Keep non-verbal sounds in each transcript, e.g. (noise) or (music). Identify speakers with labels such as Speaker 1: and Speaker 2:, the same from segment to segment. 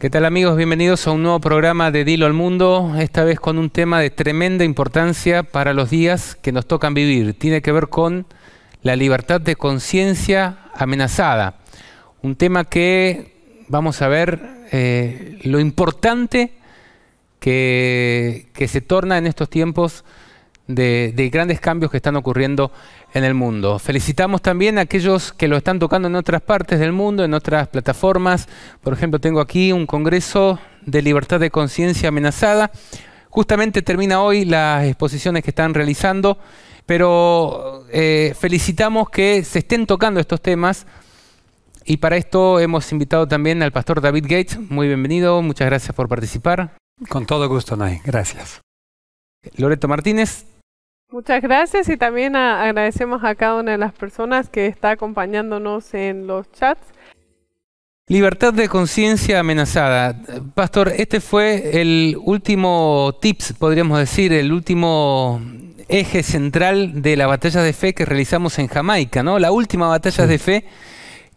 Speaker 1: ¿Qué tal amigos? Bienvenidos a un nuevo programa de Dilo al Mundo, esta vez con un tema de tremenda importancia para los días que nos tocan vivir. Tiene que ver con la libertad de conciencia amenazada. Un tema que vamos a ver eh, lo importante que se torna en estos tiempos de, grandes cambios que están ocurriendo en el mundo. Felicitamos también a aquellos que lo están tocando en otras partes del mundo, en otras plataformas. Por ejemplo, tengo aquí un Congreso de Libertad de Conciencia Amenazada. Justamente termina hoy las exposiciones que están realizando, pero eh, felicitamos que se estén tocando estos temas. Y para esto hemos invitado también al pastor David Gates. Muy bienvenido, muchas gracias por participar. Con todo gusto, Nay. Gracias. Loreto Martínez,
Speaker 2: Muchas gracias y también agradecemos a cada una de las personas que está acompañándonos en los chats.
Speaker 1: Libertad de conciencia amenazada. Pastor, este fue el último tips, podríamos decir, el último eje central de la batalla de fe que realizamos en Jamaica, ¿no? La última batalla de fe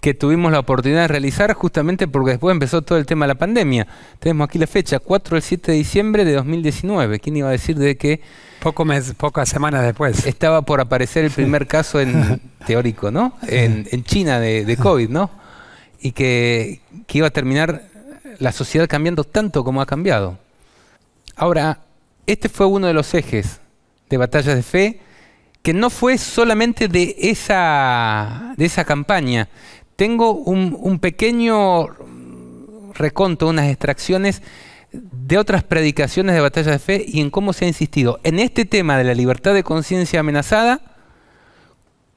Speaker 1: que tuvimos la oportunidad de realizar justamente porque después empezó todo el tema de la pandemia. Tenemos aquí la fecha, 4 al 7 de diciembre de 2019. ¿Quién iba a decir de qué? Poco pocas semanas después. Estaba por aparecer el primer caso en (laughs) teórico, ¿no? En, China de, COVID, ¿no? Y que, iba a terminar la sociedad cambiando tanto como ha cambiado. Ahora, este fue uno de los ejes de batallas de fe que no fue solamente de esa, de esa campaña. Tengo un, un pequeño reconto, unas extracciones de otras predicaciones de batalla de fe y en cómo se ha insistido en este tema de la libertad de conciencia amenazada,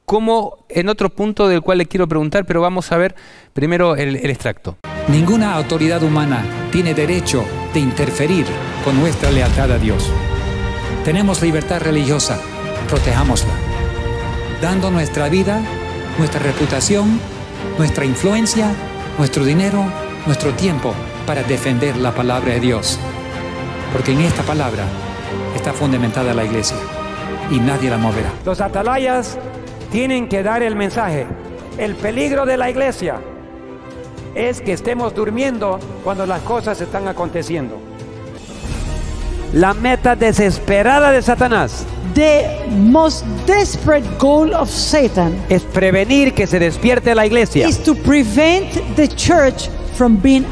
Speaker 1: como en otro punto del cual le quiero preguntar, pero vamos a ver primero el, extracto. Ninguna autoridad
Speaker 3: humana tiene derecho de interferir con nuestra lealtad a Dios. Tenemos libertad religiosa, protejámosla, dando nuestra vida, nuestra reputación, nuestra influencia, nuestro dinero, nuestro tiempo para defender la palabra de Dios. Porque en esta palabra está fundamentada la iglesia y nadie la moverá. Los atalayas tienen que dar el mensaje. El peligro de la iglesia es que estemos durmiendo cuando las cosas están aconteciendo. La meta desesperada de Satanás. The most desperate goal of Satan es prevenir que se despierte la iglesia. Is to prevent the church being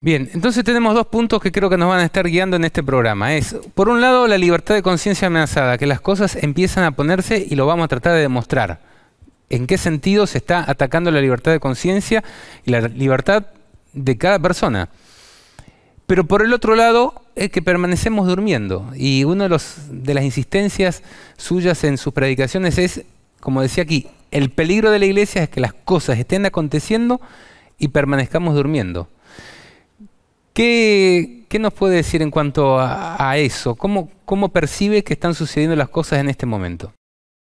Speaker 1: Bien, entonces tenemos dos puntos que creo que nos van a estar guiando en este programa. Es, por un lado, la libertad de conciencia amenazada, que las cosas empiezan a ponerse y lo vamos a tratar de demostrar. ¿En qué sentido se está atacando la libertad de conciencia y la libertad de cada persona? Pero por el otro lado, es que permanecemos durmiendo. Y una de, los, de las insistencias suyas en sus predicaciones es, como decía aquí, el peligro de la iglesia es que las cosas estén aconteciendo y permanezcamos durmiendo. ¿Qué, nos puede decir en cuanto a, eso? ¿Cómo, ¿Cómo percibe que están sucediendo las cosas en este momento?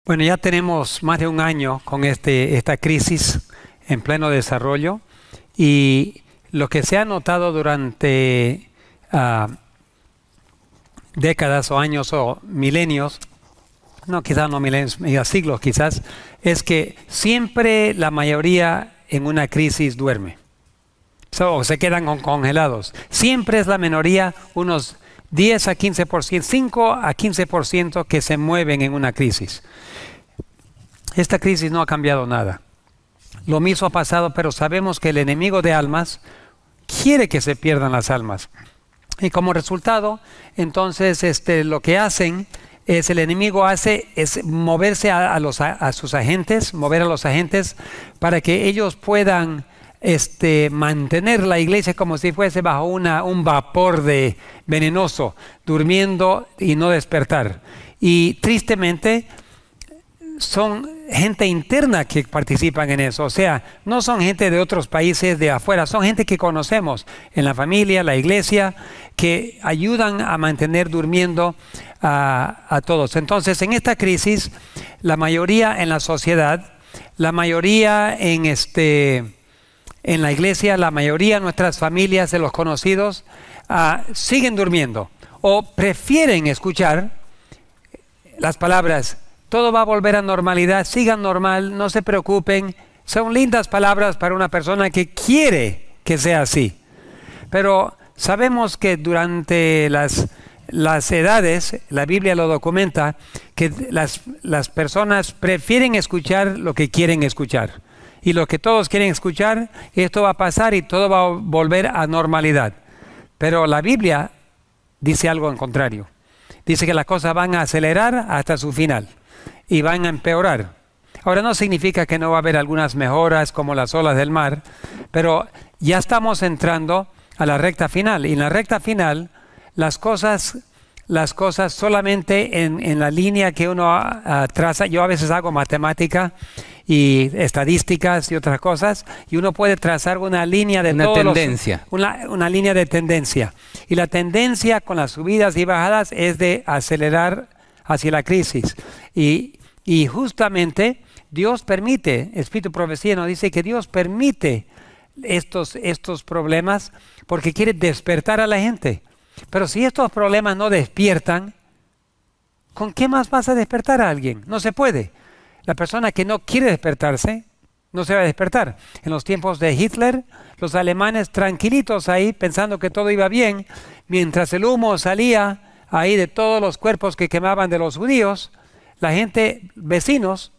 Speaker 3: Bueno, ya tenemos más de un año con este, esta crisis en pleno desarrollo y lo que se ha notado durante ah, décadas o años o milenios, no quizás no milenios, siglos quizás, es que siempre la mayoría en una crisis duerme. o se quedan congelados. Siempre es la minoría, unos 10 a 15%, 5 a 15% que se mueven en una crisis. Esta crisis no ha cambiado nada. Lo mismo ha pasado, pero sabemos que el enemigo de almas quiere que se pierdan las almas. Y como resultado, entonces este, lo que hacen es el enemigo hace es moverse a, los, a, sus agentes, mover a los agentes para que ellos puedan este, mantener la iglesia como si fuese bajo un vapor de venenoso, durmiendo y no despertar. Y tristemente son gente interna que participan en eso, o sea, no son gente de otros países de afuera, son gente que conocemos en la familia, la iglesia, que ayudan a mantener durmiendo a, todos. Entonces, en esta crisis, la mayoría en la sociedad, la mayoría en, este, en la iglesia, la mayoría de nuestras familias, de los conocidos, ah, siguen durmiendo o prefieren escuchar las palabras, todo va a volver a normalidad, sigan normal, no se preocupen. Son lindas palabras para una persona que quiere que sea así. Pero Sabemos que durante las, edades, la Biblia lo documenta, que las, las personas prefieren escuchar lo que quieren escuchar. Y lo que todos quieren escuchar, esto va a pasar y todo va a volver a normalidad. Pero la Biblia dice algo en contrario. Dice que las cosas van a acelerar hasta su final y van a empeorar. Ahora no significa que no va a haber algunas mejoras como las olas del mar, pero ya estamos entrando a la recta final. Y en la recta final, las cosas, las cosas solamente en, la línea que uno traza. Yo a veces hago matemática y estadísticas y otras cosas, y uno puede trazar una línea de tendencia. una, línea de tendencia. Y la tendencia con las subidas y bajadas es de acelerar hacia la crisis. Y, y justamente Dios permite, Espíritu Profecía nos dice que Dios permite estos, estos problemas porque quiere despertar a la gente. Pero si estos problemas no despiertan, ¿con qué más vas a despertar a alguien? No se puede. La persona que no quiere despertarse, no se va a despertar. En los tiempos de Hitler, los alemanes tranquilitos ahí, pensando que todo iba bien, mientras el humo salía ahí de todos los cuerpos que quemaban de los judíos, la gente, vecinos,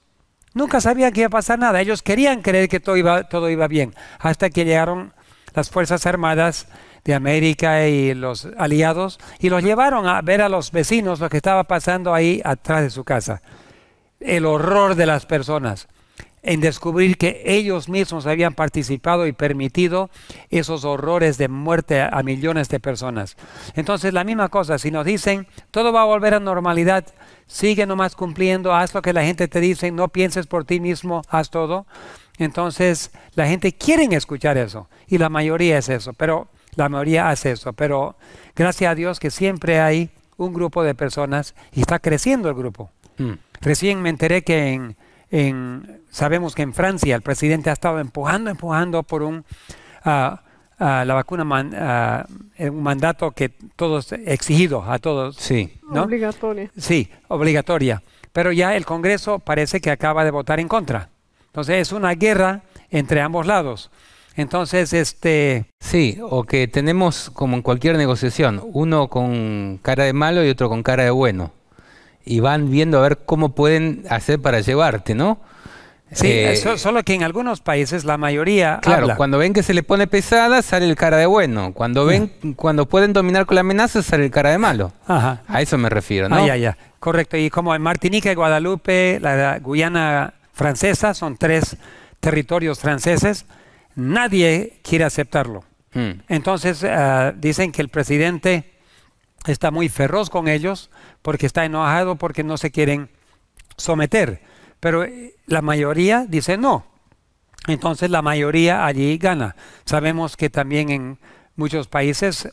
Speaker 3: Nunca sabían que iba a pasar nada. Ellos querían creer que todo iba, todo iba bien, hasta que llegaron las Fuerzas Armadas de América y los aliados y los llevaron a ver a los vecinos lo que estaba pasando ahí atrás de su casa. El horror de las personas en descubrir que ellos mismos habían participado y permitido esos horrores de muerte a millones de personas. Entonces, la misma cosa, si nos dicen, todo va a volver a normalidad, sigue nomás cumpliendo, haz lo que la gente te dice, no pienses por ti mismo, haz todo. Entonces la gente quiere escuchar eso y la mayoría es eso, pero la mayoría hace eso. Pero gracias a Dios que siempre hay un grupo de personas y está creciendo el grupo. Mm. Recién me enteré que en, sabemos que en Francia el presidente ha estado empujando, empujando por un... Ah, Ah, la vacuna ah, es un mandato que todos exigido a todos. Sí. ¿no?
Speaker 2: Obligatoria.
Speaker 3: Sí, obligatoria. Pero ya el Congreso parece que acaba de votar en contra. Entonces es una guerra entre ambos lados. Entonces, este... Sí,
Speaker 1: o que tenemos como en cualquier negociación, uno con cara de malo y otro con cara de bueno. Y van viendo a ver cómo pueden hacer para llevarte, ¿no? Sí, eh, solo que en algunos países la mayoría. Claro, cuando ven que se le pone pesada, sale el cara
Speaker 3: de bueno. Cuando ven, mm. cuando pueden dominar con la amenaza, sale el cara de malo. A
Speaker 1: eso me refiero, ¿no? Ah, ya, ya.
Speaker 3: Correcto. Y como en y Guadalupe, la, Guyana francesa, son tres territorios franceses, nadie quiere aceptarlo. Mm. Entonces ah, dicen que el presidente está muy feroz con ellos porque está enojado porque no se quieren someter. Pero eh, la mayoría dice no. Entonces la mayoría allí gana. Sabemos que también en muchos países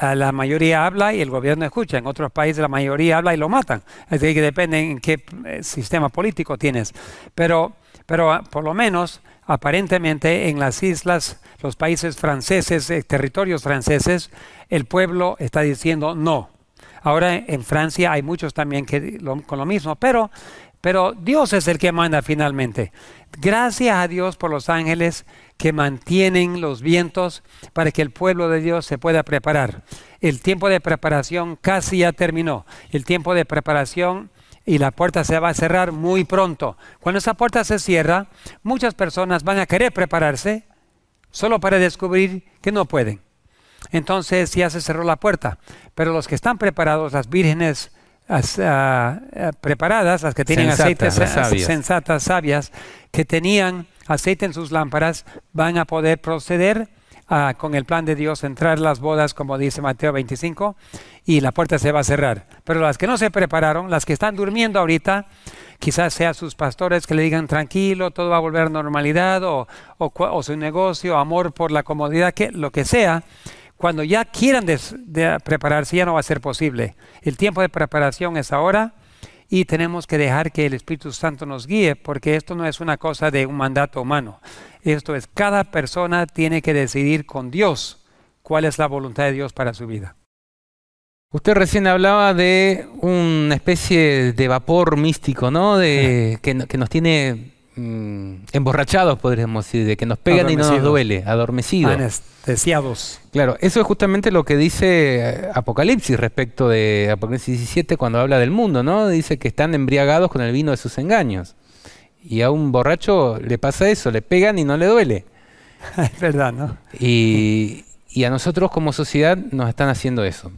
Speaker 3: la mayoría habla y el gobierno escucha. En otros países la mayoría habla y lo matan. Así que depende en qué eh, sistema político tienes. Pero, pero ah, por lo menos aparentemente en las islas, los países franceses, eh, territorios franceses, el pueblo está diciendo no. Ahora en Francia hay muchos también que con lo mismo, pero pero Dios es el que manda finalmente. Gracias a Dios por los ángeles que mantienen los vientos para que el pueblo de Dios se pueda preparar. El tiempo de preparación casi ya terminó. El tiempo de preparación y la puerta se va a cerrar muy pronto. Cuando esa puerta se cierra, muchas personas van a querer prepararse solo para descubrir que no pueden. Entonces ya se cerró la puerta. Pero los que están preparados, las vírgenes, preparadas, las que tienen aceites eh, sensatas, sabias, que tenían aceite en sus lámparas, van a poder proceder a, con el plan de Dios, entrar las bodas, como dice Mateo 25, y la puerta se va a cerrar. Pero las que no se prepararon, las que están durmiendo ahorita, quizás sea sus pastores que le digan tranquilo, todo va a volver a normalidad, o, o, o su negocio, amor por la comodidad, que, lo que sea, cuando ya quieran prepararse, ya no va a ser posible. El tiempo de preparación es ahora y tenemos que dejar que el Espíritu Santo nos guíe, porque esto no es una cosa de un mandato humano. Esto es, cada persona tiene que decidir con Dios cuál es la voluntad de Dios para su vida. Usted recién hablaba de
Speaker 1: una especie de vapor místico, ¿no? De, que nos tiene Mm, emborrachados, podríamos decir, de que nos pegan y no nos duele, adormecidos.
Speaker 3: Anestesiados.
Speaker 1: Claro, eso es justamente lo que dice eh, Apocalipsis respecto de Apocalipsis 17 cuando habla del mundo, ¿no? Dice que están embriagados con el vino de sus engaños. Y a un borracho le pasa eso, le pegan y no le duele.
Speaker 3: (laughs) es verdad, ¿no?
Speaker 1: y a nosotros como sociedad nos están haciendo eso.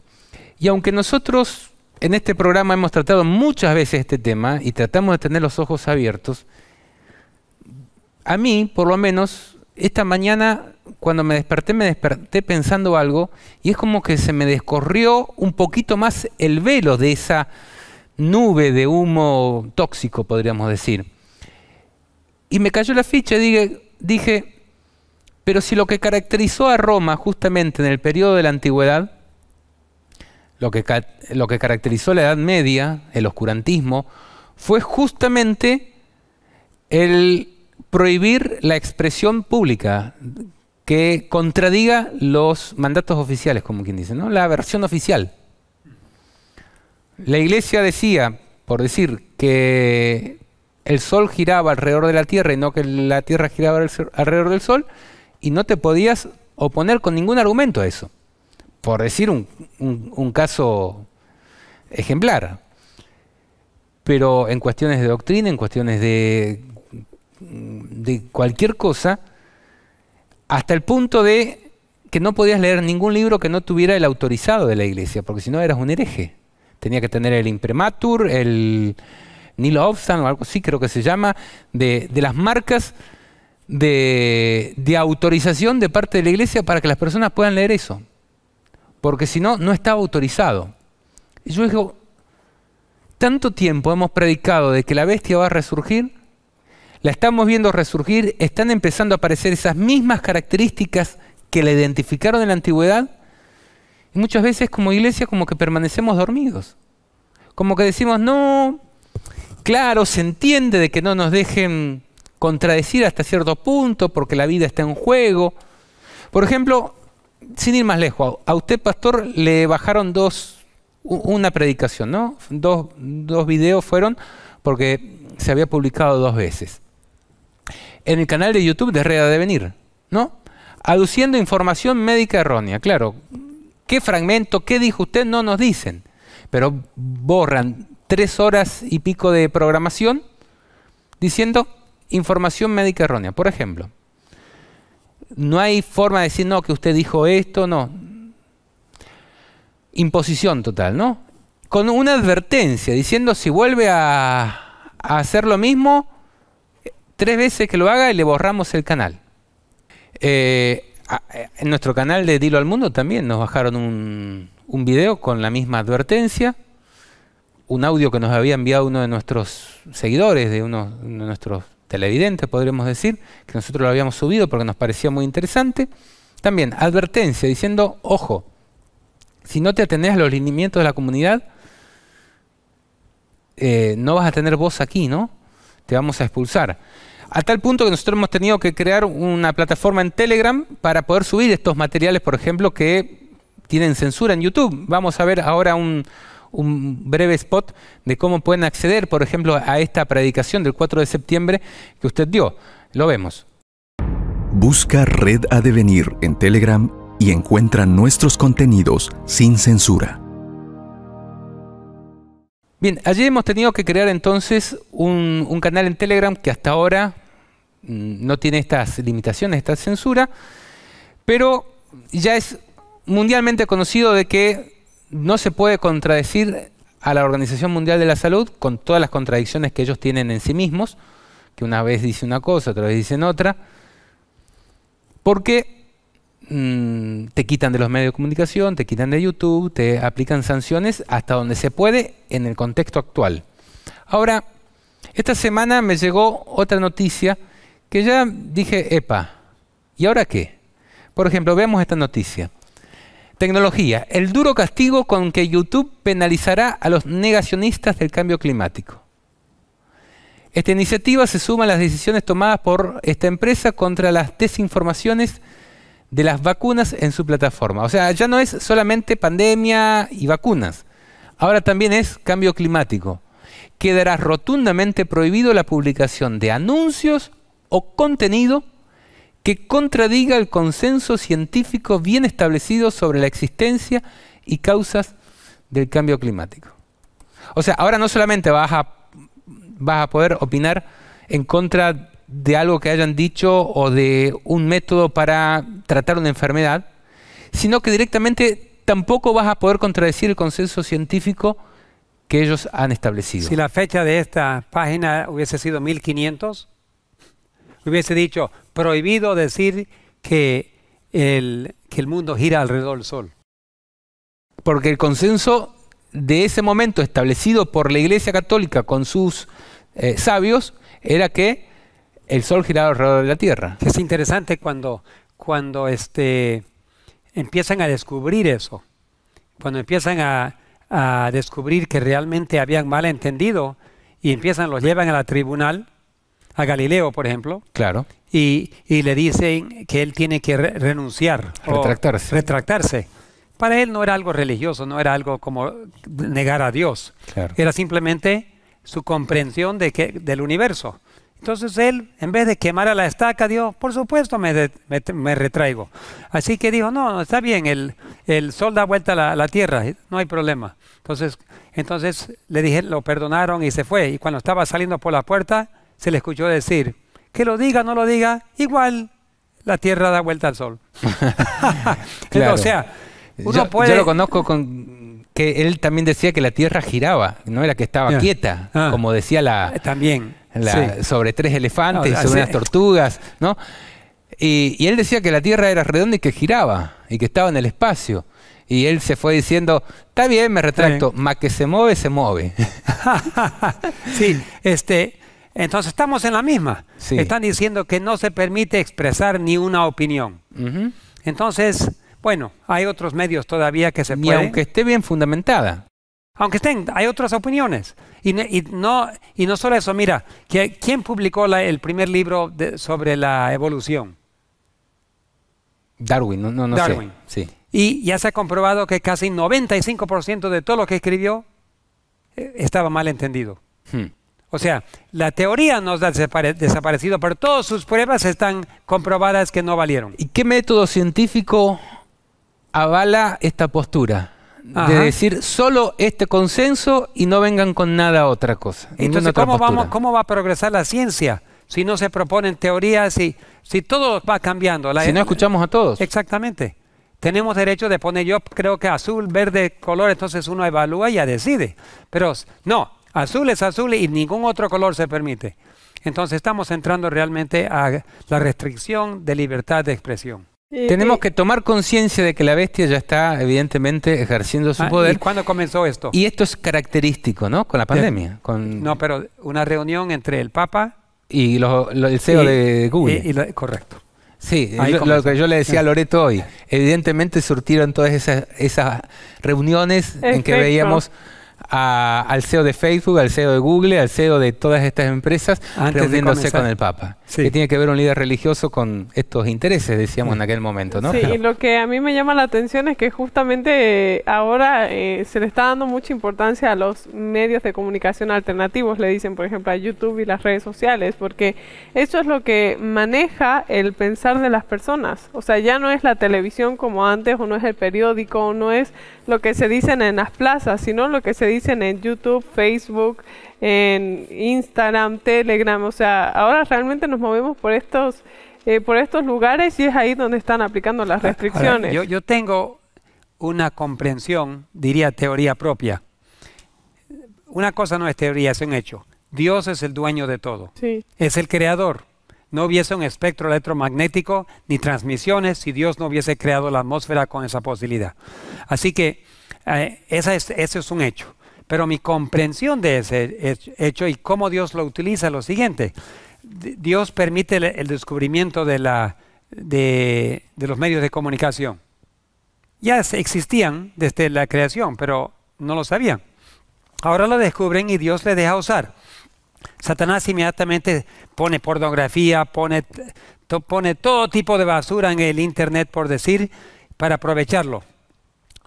Speaker 1: Y aunque nosotros en este programa hemos tratado muchas veces este tema y tratamos de tener los ojos abiertos, a mí, por lo menos, esta mañana cuando me desperté, me desperté pensando algo y es como que se me descorrió un poquito más el velo de esa nube de humo tóxico, podríamos decir. Y me cayó la ficha y dije, dije, pero si lo que caracterizó a Roma justamente en el periodo de la antigüedad, lo que, lo que caracterizó la Edad Media, el oscurantismo, fue justamente el prohibir la expresión pública que contradiga los mandatos oficiales, como quien dice, ¿no? La versión oficial. La iglesia decía, por decir, que el sol giraba alrededor de la tierra y no que la tierra giraba alrededor del sol, y no te podías oponer con ningún argumento a eso. Por decir un caso ejemplar. Pero en cuestiones de doctrina, en cuestiones de de cualquier cosa, hasta el punto de que no podías leer ningún libro que no tuviera el autorizado de la iglesia, porque si no eras un hereje. Tenía que tener el imprematur, el Nilo Obstan o algo así creo que se llama, de, las marcas de, de autorización de parte de la iglesia para que las personas puedan leer eso. Porque si no, no estaba autorizado. Y yo digo, tanto tiempo hemos predicado de que la bestia va a resurgir la estamos viendo resurgir, están empezando a aparecer esas mismas características que la identificaron en la antigüedad. Y muchas veces como iglesia como que permanecemos dormidos. Como que decimos, no, claro, se entiende de que no nos dejen contradecir hasta cierto punto porque la vida está en juego. Por ejemplo, sin ir más lejos, a usted, pastor, le bajaron dos, una predicación, ¿no? Dos, dos videos fueron porque se había publicado dos veces en el canal de YouTube de Reda Devenir, ¿no? Aduciendo información médica errónea. Claro, ¿qué fragmento, qué dijo usted? No nos dicen, pero borran tres horas y pico de programación diciendo información médica errónea. Por ejemplo, no hay forma de decir, no, que usted dijo esto, no. Imposición total, ¿no? Con una advertencia, diciendo, si vuelve a, a hacer lo mismo, tres veces que lo haga y le borramos el canal. Eh, eh, en nuestro canal de Dilo al Mundo también nos bajaron un, video con la misma advertencia, un audio que nos había enviado uno de nuestros seguidores, de uno, de nuestros televidentes, podríamos decir, que nosotros lo habíamos subido porque nos parecía muy interesante. También advertencia diciendo, ojo, si no te atendés a los lineamientos de la comunidad, eh, no vas a tener voz aquí, ¿no? te vamos a expulsar. A tal punto que nosotros hemos tenido que crear una plataforma en Telegram para poder subir estos materiales, por ejemplo, que tienen censura en YouTube. Vamos a ver ahora un, breve spot de cómo pueden acceder, por ejemplo, a esta predicación del 4 de septiembre que usted dio. Lo vemos.
Speaker 4: Busca Red A Devenir en Telegram y encuentra nuestros contenidos sin censura.
Speaker 1: Bien, allí hemos tenido que crear entonces un, canal en Telegram que hasta ahora mm, no tiene estas limitaciones, esta censura, pero ya es mundialmente conocido de que no se puede contradecir a la Organización Mundial de la Salud con todas las contradicciones que ellos tienen en sí mismos, que una vez dicen una cosa, otra vez dicen otra, porque Mm, te quitan de los medios de comunicación, te quitan de YouTube, te aplican sanciones hasta donde se puede en el contexto actual. Ahora, esta semana me llegó otra noticia que ya dije, epa, ¿y ahora qué? Por ejemplo, veamos esta noticia. Tecnología, el duro castigo con que YouTube penalizará a los negacionistas del cambio climático. Esta iniciativa se suma a las decisiones tomadas por esta empresa contra las desinformaciones de las vacunas en su plataforma. O sea, ya no es solamente pandemia y vacunas, ahora también es cambio climático. Quedará rotundamente prohibido la publicación de anuncios o contenido que contradiga el consenso científico bien establecido sobre la existencia y causas del cambio climático. O sea, ahora no solamente vas a, a poder opinar en contra de algo que hayan dicho o de un método para tratar una enfermedad, sino que directamente tampoco vas a poder contradecir el consenso científico que ellos han establecido.
Speaker 3: Si la fecha de esta página hubiese sido 1500, hubiese dicho prohibido decir que el, que el mundo
Speaker 1: gira alrededor del Sol. Porque el consenso de ese momento establecido por la Iglesia Católica con sus eh, sabios era que el
Speaker 3: Sol giraba alrededor de la Tierra. Es interesante cuando, cuando este, empiezan a descubrir eso, cuando empiezan a, descubrir que realmente habían mal y empiezan, los llevan a la tribunal, a Galileo, por ejemplo. Claro. Y, le dicen que él tiene que renunciar. Retractarse. retractarse. Para él no era algo religioso, no era algo como negar a Dios. Era simplemente su comprensión de que, del universo. Entonces él, en vez de quemar a la estaca, dijo, por supuesto me, retraigo. Así que dijo, no, está bien, el, sol da vuelta a la, tierra, no hay problema. Entonces, entonces le dije, lo perdonaron y se fue. Y cuando estaba saliendo por la puerta, se le escuchó decir, que lo diga, no lo diga, igual la tierra da vuelta al sol. (laughs) (laughs) O
Speaker 1: sea, uno puede... Yo lo conozco con que él también decía que la Tierra giraba, no era que estaba ah. quieta, ah. como decía la... Eh, también. Sobre tres elefantes, y sobre unas tortugas, ¿no? Y, él decía que la Tierra era redonda y que giraba, y que estaba en el espacio. Y él se fue diciendo, está bien, me retracto, más que se mueve, se mueve.
Speaker 3: (laughs) sí, este, entonces estamos en la misma. Están diciendo que no se permite expresar ni una opinión. Entonces, bueno, hay otros medios todavía que se pueden... Y aunque esté bien fundamentada. Aunque estén, hay otras opiniones. Y, no, y no solo eso, mira, ¿quién publicó el primer libro sobre la evolución?
Speaker 1: Darwin, no, no, Darwin. Sí.
Speaker 3: Y ya se ha comprobado que casi 95% de todo lo que escribió eh, estaba mal entendido. Hmm. O sea, la teoría nos ha desaparecido, pero todas sus pruebas están comprobadas que no valieron. ¿Y qué método científico
Speaker 1: avala esta postura. De decir solo este consenso y no vengan
Speaker 3: con nada otra
Speaker 1: cosa. Entonces, ¿cómo, vamos,
Speaker 3: ¿cómo va a progresar la ciencia? si no se proponen teorías, y si todo va cambiando. La, si no e- escuchamos a todos. Exactamente. Tenemos derecho de poner, yo creo que azul, verde, color, entonces uno evalúa y ya decide. Pero no, azul es azul y ningún otro color se permite. Entonces estamos entrando realmente a la restricción de libertad de expresión. Tenemos que tomar conciencia de que
Speaker 1: la bestia ya está, evidentemente, ejerciendo su ah, poder. ¿Y
Speaker 3: cuándo comenzó esto?
Speaker 1: Y esto es característico, ¿no? Con la pandemia.
Speaker 3: No, pero una reunión entre el Papa y el CEO de Google. correcto. Sí, lo, que yo le decía a Loreto
Speaker 1: hoy. Evidentemente surtieron todas esas, reuniones en que veíamos al CEO de Facebook, al CEO de Google, al CEO de todas estas empresas, Antes reuniéndose con el Papa. tiene que ver un líder religioso con estos intereses, decíamos en aquel momento, ¿no? Sí, y
Speaker 2: lo que a mí me llama la atención es que justamente eh, ahora eh, se le está dando mucha importancia a los medios de comunicación alternativos, le dicen, por ejemplo, a YouTube y las redes sociales, porque eso es lo que maneja el pensar de las personas. O sea, ya no es la televisión como antes, o no es el periódico, o no es lo que se dicen en las plazas, sino lo que se dice dicen en YouTube, Facebook, en Instagram, Telegram, o sea, ahora realmente nos movemos por estos, eh, por estos lugares y es ahí donde están aplicando las ah, restricciones. yo,
Speaker 3: tengo una comprensión, diría teoría propia. Una cosa no es teoría, es un hecho. Dios es el dueño de todo. Es el creador. No hubiese un espectro electromagnético ni transmisiones si Dios no hubiese creado la atmósfera con esa posibilidad. Así que eh, esa ese es un hecho. Pero mi comprensión de ese hecho y cómo Dios lo utiliza es lo siguiente. Dios permite el descubrimiento de, los medios de comunicación. Ya existían desde la creación, pero no lo sabían. Ahora lo descubren y Dios le deja usar. Satanás inmediatamente pone pornografía, pone, todo tipo de basura en el Internet, por decir, para aprovecharlo.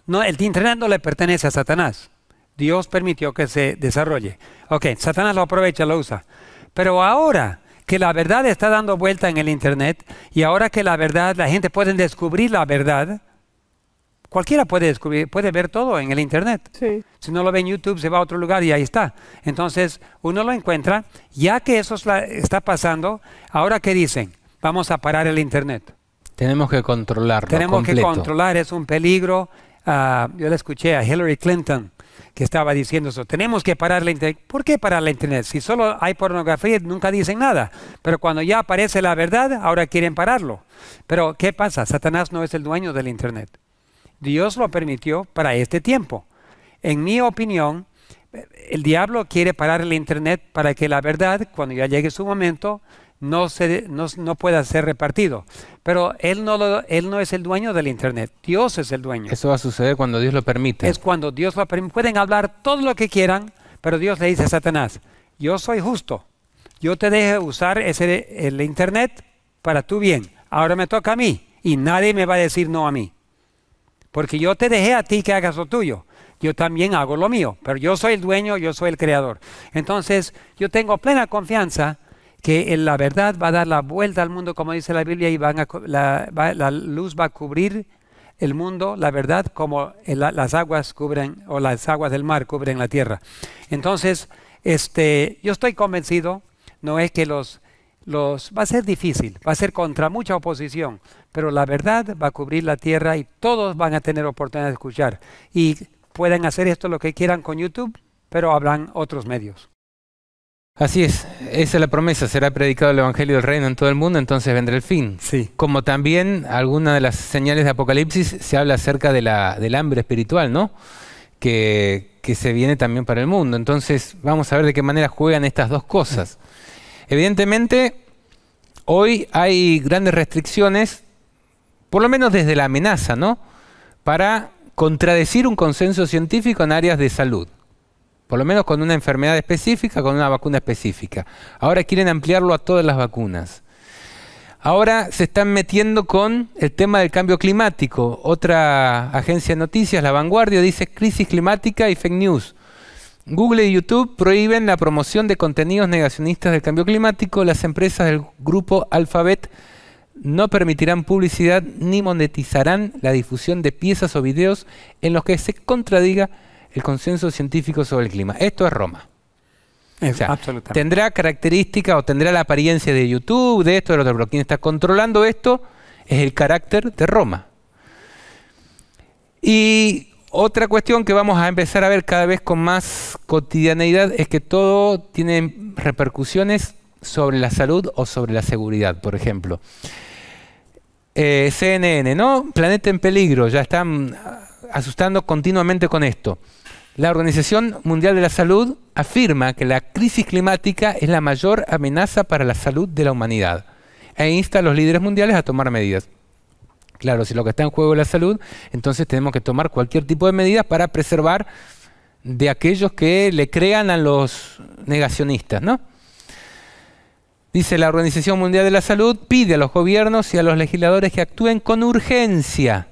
Speaker 3: No, el Internet no le pertenece a Satanás. Dios permitió que se desarrolle. Ok, Satanás lo aprovecha, lo usa. Pero ahora que la verdad está dando vuelta en el Internet y ahora que la verdad, la gente puede descubrir la verdad, cualquiera puede descubrir, puede ver todo en el Internet. Si no lo ve en YouTube, se va a otro lugar y ahí está. Entonces, uno lo encuentra, ya que eso está pasando, ahora que dicen, vamos a parar el Internet. Tenemos que controlarlo. Tenemos que controlar, es un peligro. Ah, yo le escuché a Hillary Clinton que estaba diciendo eso. Tenemos que parar la internet. ¿Por qué parar la internet? Si solo hay pornografía, nunca dicen nada. Pero cuando ya aparece la verdad, ahora quieren pararlo. Pero ¿qué pasa? Satanás no es el dueño del internet. Dios lo permitió para este tiempo. En mi opinión, el diablo quiere parar el internet para que la verdad, cuando ya llegue su momento, no, se, no, pueda ser repartido. Pero él no, lo, él no es el dueño del Internet, Dios es el dueño. Eso va a suceder cuando Dios lo permite. Es cuando Dios lo permite. Pueden hablar todo lo que quieran, pero Dios le dice a Satanás, yo soy justo, yo te dejo usar ese, el Internet para tu bien, ahora me toca a mí y nadie me va a decir no a mí. Porque yo te dejé a ti que hagas lo tuyo. Yo también hago lo mío, pero yo soy el dueño, yo soy el creador. Entonces, yo tengo plena confianza que la verdad va a dar la vuelta al mundo, como dice la Biblia, y van a, la, luz va a cubrir el mundo, la verdad, como las aguas cubren, o las aguas del mar cubren la tierra. Entonces, este, yo estoy convencido, no es que los, los, va a ser difícil, va a ser contra mucha oposición, pero la verdad va a cubrir la tierra y todos van a tener oportunidad de escuchar. Y pueden hacer esto lo que quieran con YouTube, pero habrán otros medios.
Speaker 1: Así es, esa es la promesa, será predicado el Evangelio del Reino en todo el mundo, entonces vendrá el fin. Sí. Como también alguna de las señales de Apocalipsis se habla acerca de la, del hambre espiritual, ¿no? Que, que, se viene también para el mundo. Entonces vamos a ver de qué manera juegan estas dos cosas. Evidentemente, hoy hay grandes restricciones, por lo menos desde la amenaza, ¿no? Para contradecir un consenso científico en áreas de salud por lo menos con una enfermedad específica, con una vacuna específica. Ahora quieren ampliarlo a todas las vacunas. Ahora se están metiendo con el tema del cambio climático. Otra agencia de noticias, La Vanguardia, dice crisis climática y fake news. Google y YouTube prohíben la promoción de contenidos negacionistas del cambio climático. Las empresas del grupo Alphabet no permitirán publicidad ni monetizarán la difusión de piezas o videos en los que se contradiga el consenso científico sobre el clima. Esto es Roma. tendrá características o tendrá la apariencia de YouTube, de esto, de lo otro, pero quien está controlando esto es el carácter de Roma. Y otra cuestión que vamos a empezar a ver cada vez con más cotidianeidad es que todo tiene repercusiones sobre la salud o sobre la seguridad, por ejemplo. Eh, CNN, ¿no? Planeta en peligro, ya están asustando continuamente con esto. La Organización Mundial de la Salud afirma que la crisis climática es la mayor amenaza para la salud de la humanidad e insta a los líderes mundiales a tomar medidas. Claro, si lo que está en juego es la salud, entonces tenemos que tomar cualquier tipo de medidas para preservar de aquellos que le crean a los negacionistas, ¿no? Dice la Organización Mundial de la Salud pide a los gobiernos y a los legisladores que actúen con urgencia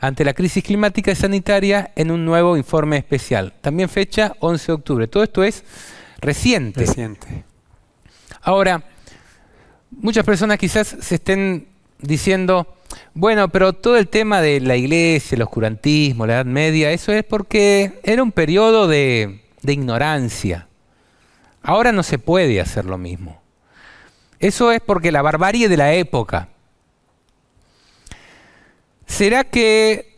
Speaker 1: ante la crisis climática y sanitaria en un nuevo informe especial. También fecha 11 de octubre. Todo esto es reciente. Reciente. Ahora, muchas personas quizás se estén diciendo, bueno, pero todo el tema de la iglesia, el oscurantismo, la Edad Media, eso es porque era un periodo de, de ignorancia. Ahora no se puede hacer lo mismo. Eso es porque la barbarie de la época ¿Será que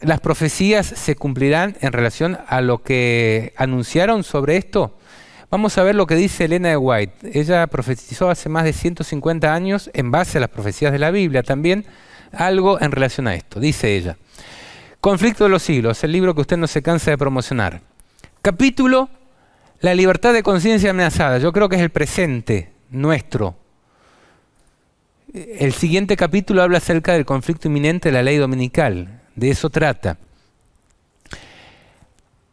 Speaker 1: las profecías se cumplirán en relación a lo que anunciaron sobre esto? Vamos a ver lo que dice Elena de White. Ella profetizó hace más de 150 años, en base a las profecías de la Biblia también, algo en relación a esto. Dice ella, Conflicto de los siglos, el libro que usted no se cansa de promocionar. Capítulo, La libertad de conciencia amenazada. Yo creo que es el presente nuestro, el siguiente capítulo habla acerca del conflicto inminente de la ley dominical. De eso trata.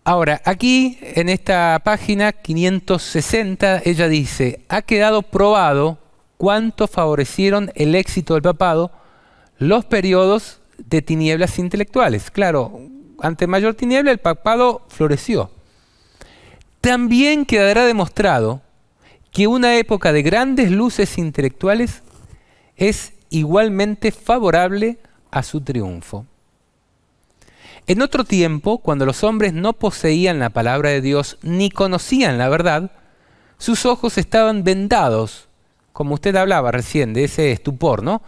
Speaker 1: Ahora, aquí en esta página 560, ella dice, ha quedado probado cuánto favorecieron el éxito del papado los periodos de tinieblas intelectuales. Claro, ante mayor tiniebla el papado floreció. También quedará demostrado que una época de grandes luces intelectuales es igualmente favorable a su triunfo. En otro tiempo, cuando los hombres no poseían la palabra de Dios ni conocían la verdad, sus ojos estaban vendados, como usted hablaba recién, de ese estupor, ¿no?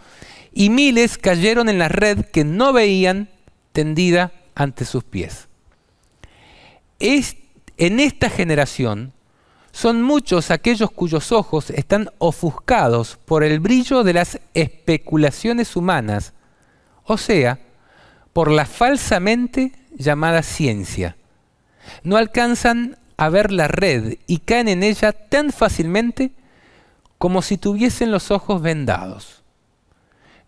Speaker 1: Y miles cayeron en la red que no veían tendida ante sus pies. en esta generación son muchos aquellos cuyos ojos están ofuscados por el brillo de las especulaciones humanas, o sea, por la falsamente llamada ciencia. No alcanzan a ver la red y caen en ella tan fácilmente como si tuviesen los ojos vendados.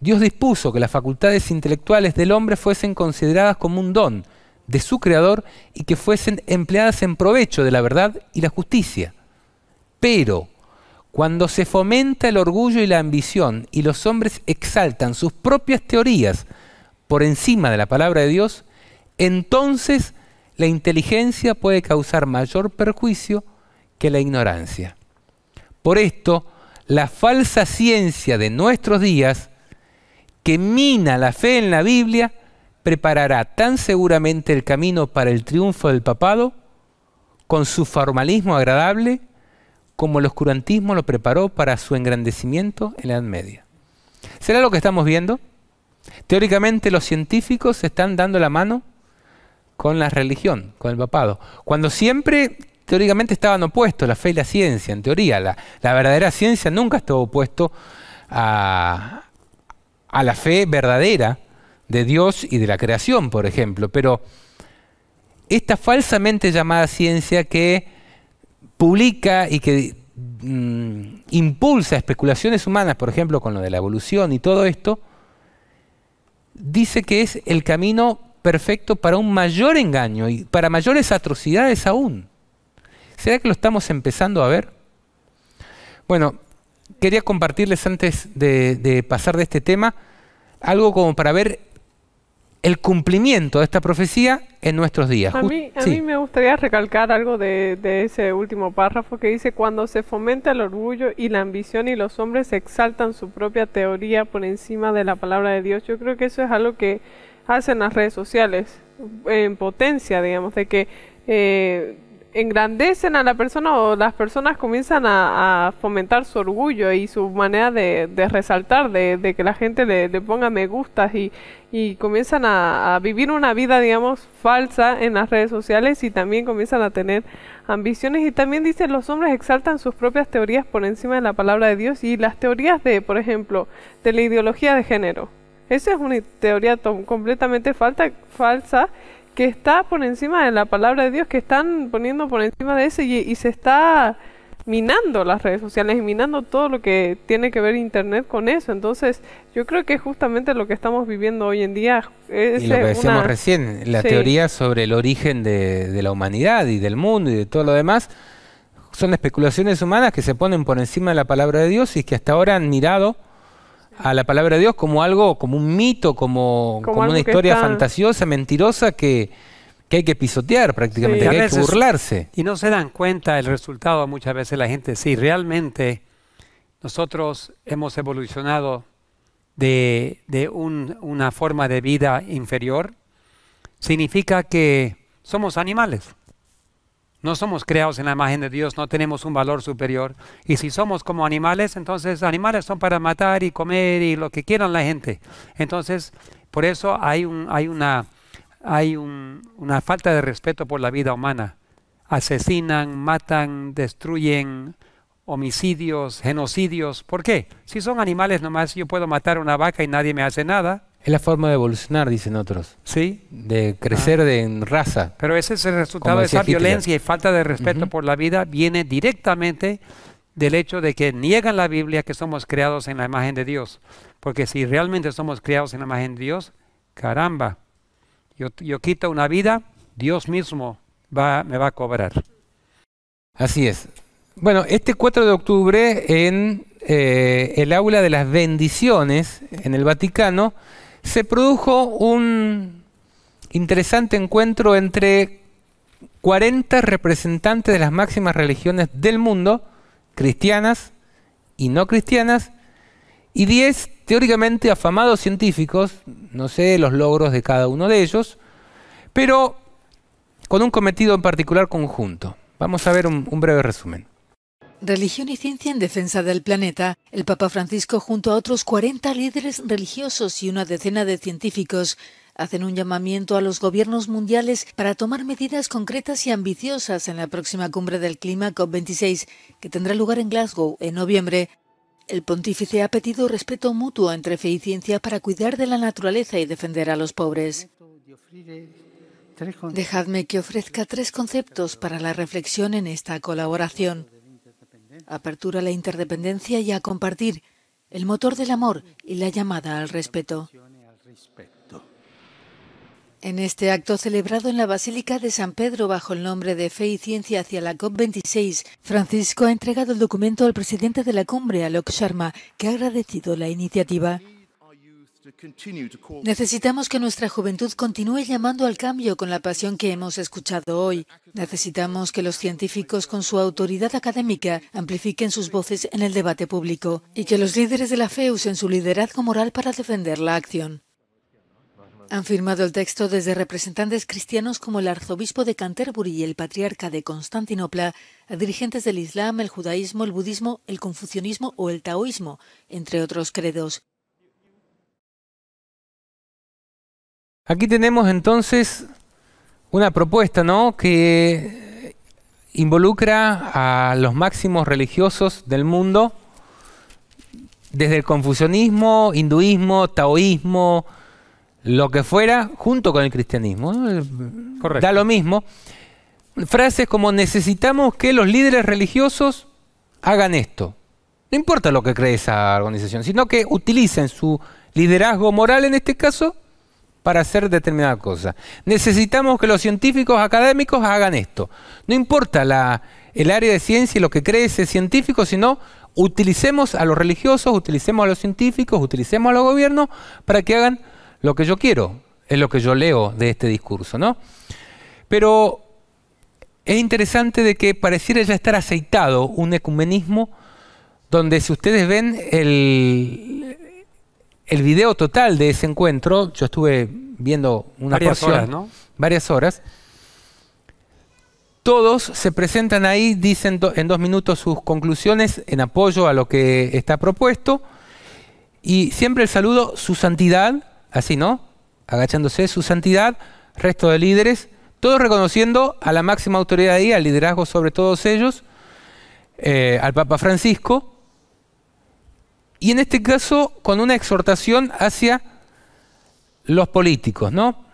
Speaker 1: Dios dispuso que las facultades intelectuales del hombre fuesen consideradas como un don de su Creador y que fuesen empleadas en provecho de la verdad y la justicia. Pero cuando se fomenta el orgullo y la ambición y los hombres exaltan sus propias teorías por encima de la palabra de Dios, entonces la inteligencia puede causar mayor perjuicio que la ignorancia. Por esto, la falsa ciencia de nuestros días, que mina la fe en la Biblia, preparará tan seguramente el camino para el triunfo del papado, con su formalismo agradable, como el oscurantismo lo preparó para su engrandecimiento en la Edad Media. ¿Será lo que estamos viendo? Teóricamente los científicos están dando la mano con la religión, con el papado, cuando siempre teóricamente estaban opuestos la fe y la ciencia, en teoría, la, verdadera ciencia nunca estuvo opuesto a, a la fe verdadera de Dios y de la creación, por ejemplo, pero esta falsamente llamada ciencia que publica y que mm, impulsa especulaciones humanas, por ejemplo, con lo de la evolución y todo esto, dice que es el camino perfecto para un mayor engaño y para mayores atrocidades aún. ¿Será que lo estamos empezando a ver? Bueno, quería compartirles antes de pasar de este tema algo como para ver el cumplimiento de esta profecía en nuestros días. A, mí,
Speaker 2: me gustaría recalcar algo de, ese último párrafo que dice, cuando se fomenta el orgullo y la ambición y los hombres exaltan su propia teoría por encima de la palabra de Dios, yo creo que eso es algo que hacen las redes sociales en potencia, digamos, de que... Eh, engrandecen a la persona o las personas comienzan a, fomentar su orgullo y su manera de, resaltar, de, que la gente le, ponga me gustas y, comienzan a, vivir una vida, digamos, falsa en las redes sociales y también comienzan a tener ambiciones. Y también dicen los hombres exaltan sus propias teorías por encima de la palabra de Dios y las teorías de, por ejemplo, de la ideología de género. Esa es una teoría completamente falsa que está por encima de la palabra de Dios, que están poniendo por encima de eso y, se está minando las redes sociales y minando todo lo que tiene que ver Internet con eso. Entonces, yo creo que justamente lo que estamos viviendo hoy en día es... Y lo que decíamos recién, la teoría
Speaker 1: sobre el origen de, la humanidad y del mundo y de todo lo demás, son especulaciones humanas que se ponen por encima de la palabra de Dios y que hasta ahora han mirado a la palabra de Dios como algo, como un mito, como, una historia fantasiosa, mentirosa que, hay que pisotear prácticamente, que hay que burlarse.
Speaker 3: Y no se dan cuenta el resultado muchas veces la gente. si realmente nosotros hemos evolucionado de, de un, una forma de vida inferior. Significa que somos animales. No somos creados en la imagen de Dios, no tenemos un valor superior. Y si somos como animales, entonces animales son para matar y comer y lo que quieran la gente. Entonces, por eso hay, un, hay, una, hay una falta de respeto por la vida humana. Asesinan, matan, destruyen, homicidios, genocidios. ¿Por qué? Si son animales nomás, yo puedo matar a una vaca y nadie me hace nada.
Speaker 1: Es la forma de evolucionar, dicen otros. Sí. De crecer ah. de, en raza.
Speaker 3: Pero ese es el resultado de esa violencia y falta de respeto por la vida, viene directamente del hecho de que niegan la Biblia que somos creados en la imagen de Dios. Porque si realmente somos creados en la imagen de Dios, caramba, yo, quito una vida, Dios mismo va, me va a cobrar. Así es. Bueno, este 4 de octubre en
Speaker 1: eh, el aula de las bendiciones en el Vaticano, se produjo un interesante encuentro entre 40 representantes de las máximas religiones del mundo, cristianas y no cristianas, y 10 teóricamente afamados científicos, no sé los logros de cada uno de ellos, pero con un cometido en particular conjunto. Vamos a ver un, un breve resumen.
Speaker 5: Religión y Ciencia en Defensa del Planeta, el Papa Francisco junto a otros 40 líderes religiosos y una decena de científicos hacen un llamamiento a los gobiernos mundiales para tomar medidas concretas y ambiciosas en la próxima cumbre del clima COP26, que tendrá lugar en Glasgow en noviembre. El pontífice ha pedido respeto mutuo entre fe y ciencia para cuidar de la naturaleza y defender a los pobres. Dejadme que ofrezca tres conceptos para la reflexión en esta colaboración apertura a la interdependencia y a compartir, el motor del amor y la llamada al respeto. En este acto celebrado en la Basílica de San Pedro bajo el nombre de Fe y Ciencia hacia la COP26, Francisco ha entregado el documento al presidente de la cumbre, Alok Sharma, que ha agradecido la iniciativa.
Speaker 6: Necesitamos
Speaker 5: que nuestra juventud continúe llamando al cambio con la pasión que hemos escuchado hoy. Necesitamos que los científicos con su autoridad académica amplifiquen sus voces en el debate público y que los líderes de la fe usen su liderazgo moral para defender la acción. Han firmado el texto desde representantes cristianos como el arzobispo de Canterbury y el patriarca de Constantinopla, a dirigentes del Islam, el judaísmo, el budismo, el confucianismo o el taoísmo, entre otros credos.
Speaker 1: Aquí tenemos entonces una propuesta ¿no? que involucra a los máximos religiosos del mundo, desde el confucianismo, hinduismo, taoísmo, lo que fuera, junto con el cristianismo. Da lo mismo. Frases como necesitamos que los líderes religiosos hagan esto. No importa lo que cree esa organización, sino que utilicen su liderazgo moral en este caso para hacer determinada cosa. Necesitamos que los científicos académicos hagan esto. No importa el área de ciencia y lo que cree ese científico, sino utilicemos a los religiosos, utilicemos a los científicos, utilicemos a los gobiernos para que hagan lo que yo quiero. Es lo que yo leo de este discurso, ¿no? Pero es interesante de que pareciera ya estar aceitado un ecumenismo donde si ustedes ven el, el video total de ese encuentro, yo estuve viendo una varias horas, ¿no? varias horas. Todos se presentan ahí, dicen en dos minutos sus conclusiones en apoyo a lo que está propuesto. Y siempre el saludo, su santidad, así, ¿no? Agachándose, su santidad, resto de líderes, todos reconociendo a la máxima autoridad ahí, al liderazgo sobre todos ellos, eh, al Papa Francisco y en este caso con una exhortación hacia los políticos, ¿no?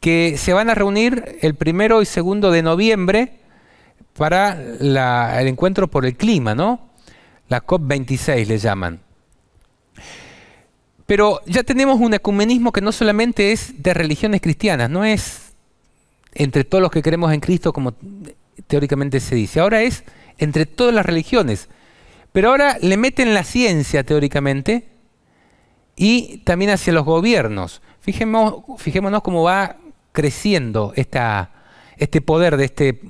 Speaker 1: que se van a reunir el primero y segundo de noviembre para el encuentro por el clima, ¿no? La COP26 le llaman. Pero ya tenemos un ecumenismo que no solamente es de religiones cristianas, no es entre todos los que creemos en Cristo como teóricamente se dice, ahora es entre todas las religiones. Pero ahora le meten la ciencia teóricamente y también hacia los gobiernos. Fijémonos, cómo va creciendo este poder de este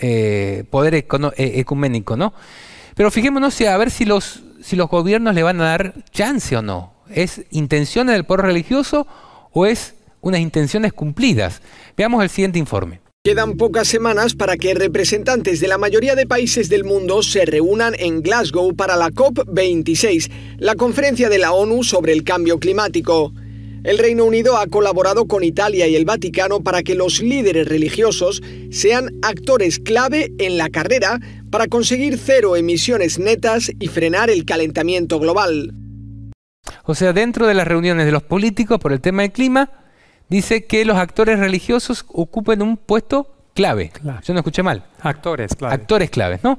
Speaker 1: eh, poder eh, ecuménico, ¿no? Pero fijémonos a ver si los, si los gobiernos le van a dar chance o no. ¿Es intenciones del poder religioso o es unas intenciones cumplidas? Veamos el siguiente informe. Quedan pocas semanas para
Speaker 4: que representantes de la mayoría de países del mundo se reúnan en Glasgow para la COP26, la conferencia de la ONU sobre el cambio climático. El Reino Unido ha colaborado con Italia y el Vaticano para que los líderes religiosos sean actores
Speaker 1: clave en la carrera para conseguir cero emisiones netas y frenar el calentamiento global. O sea, dentro de las reuniones de los políticos por el tema del clima, dice que los actores religiosos ocupen un puesto clave. Yo no escuché mal. Actores clave. Actores claves, ¿no?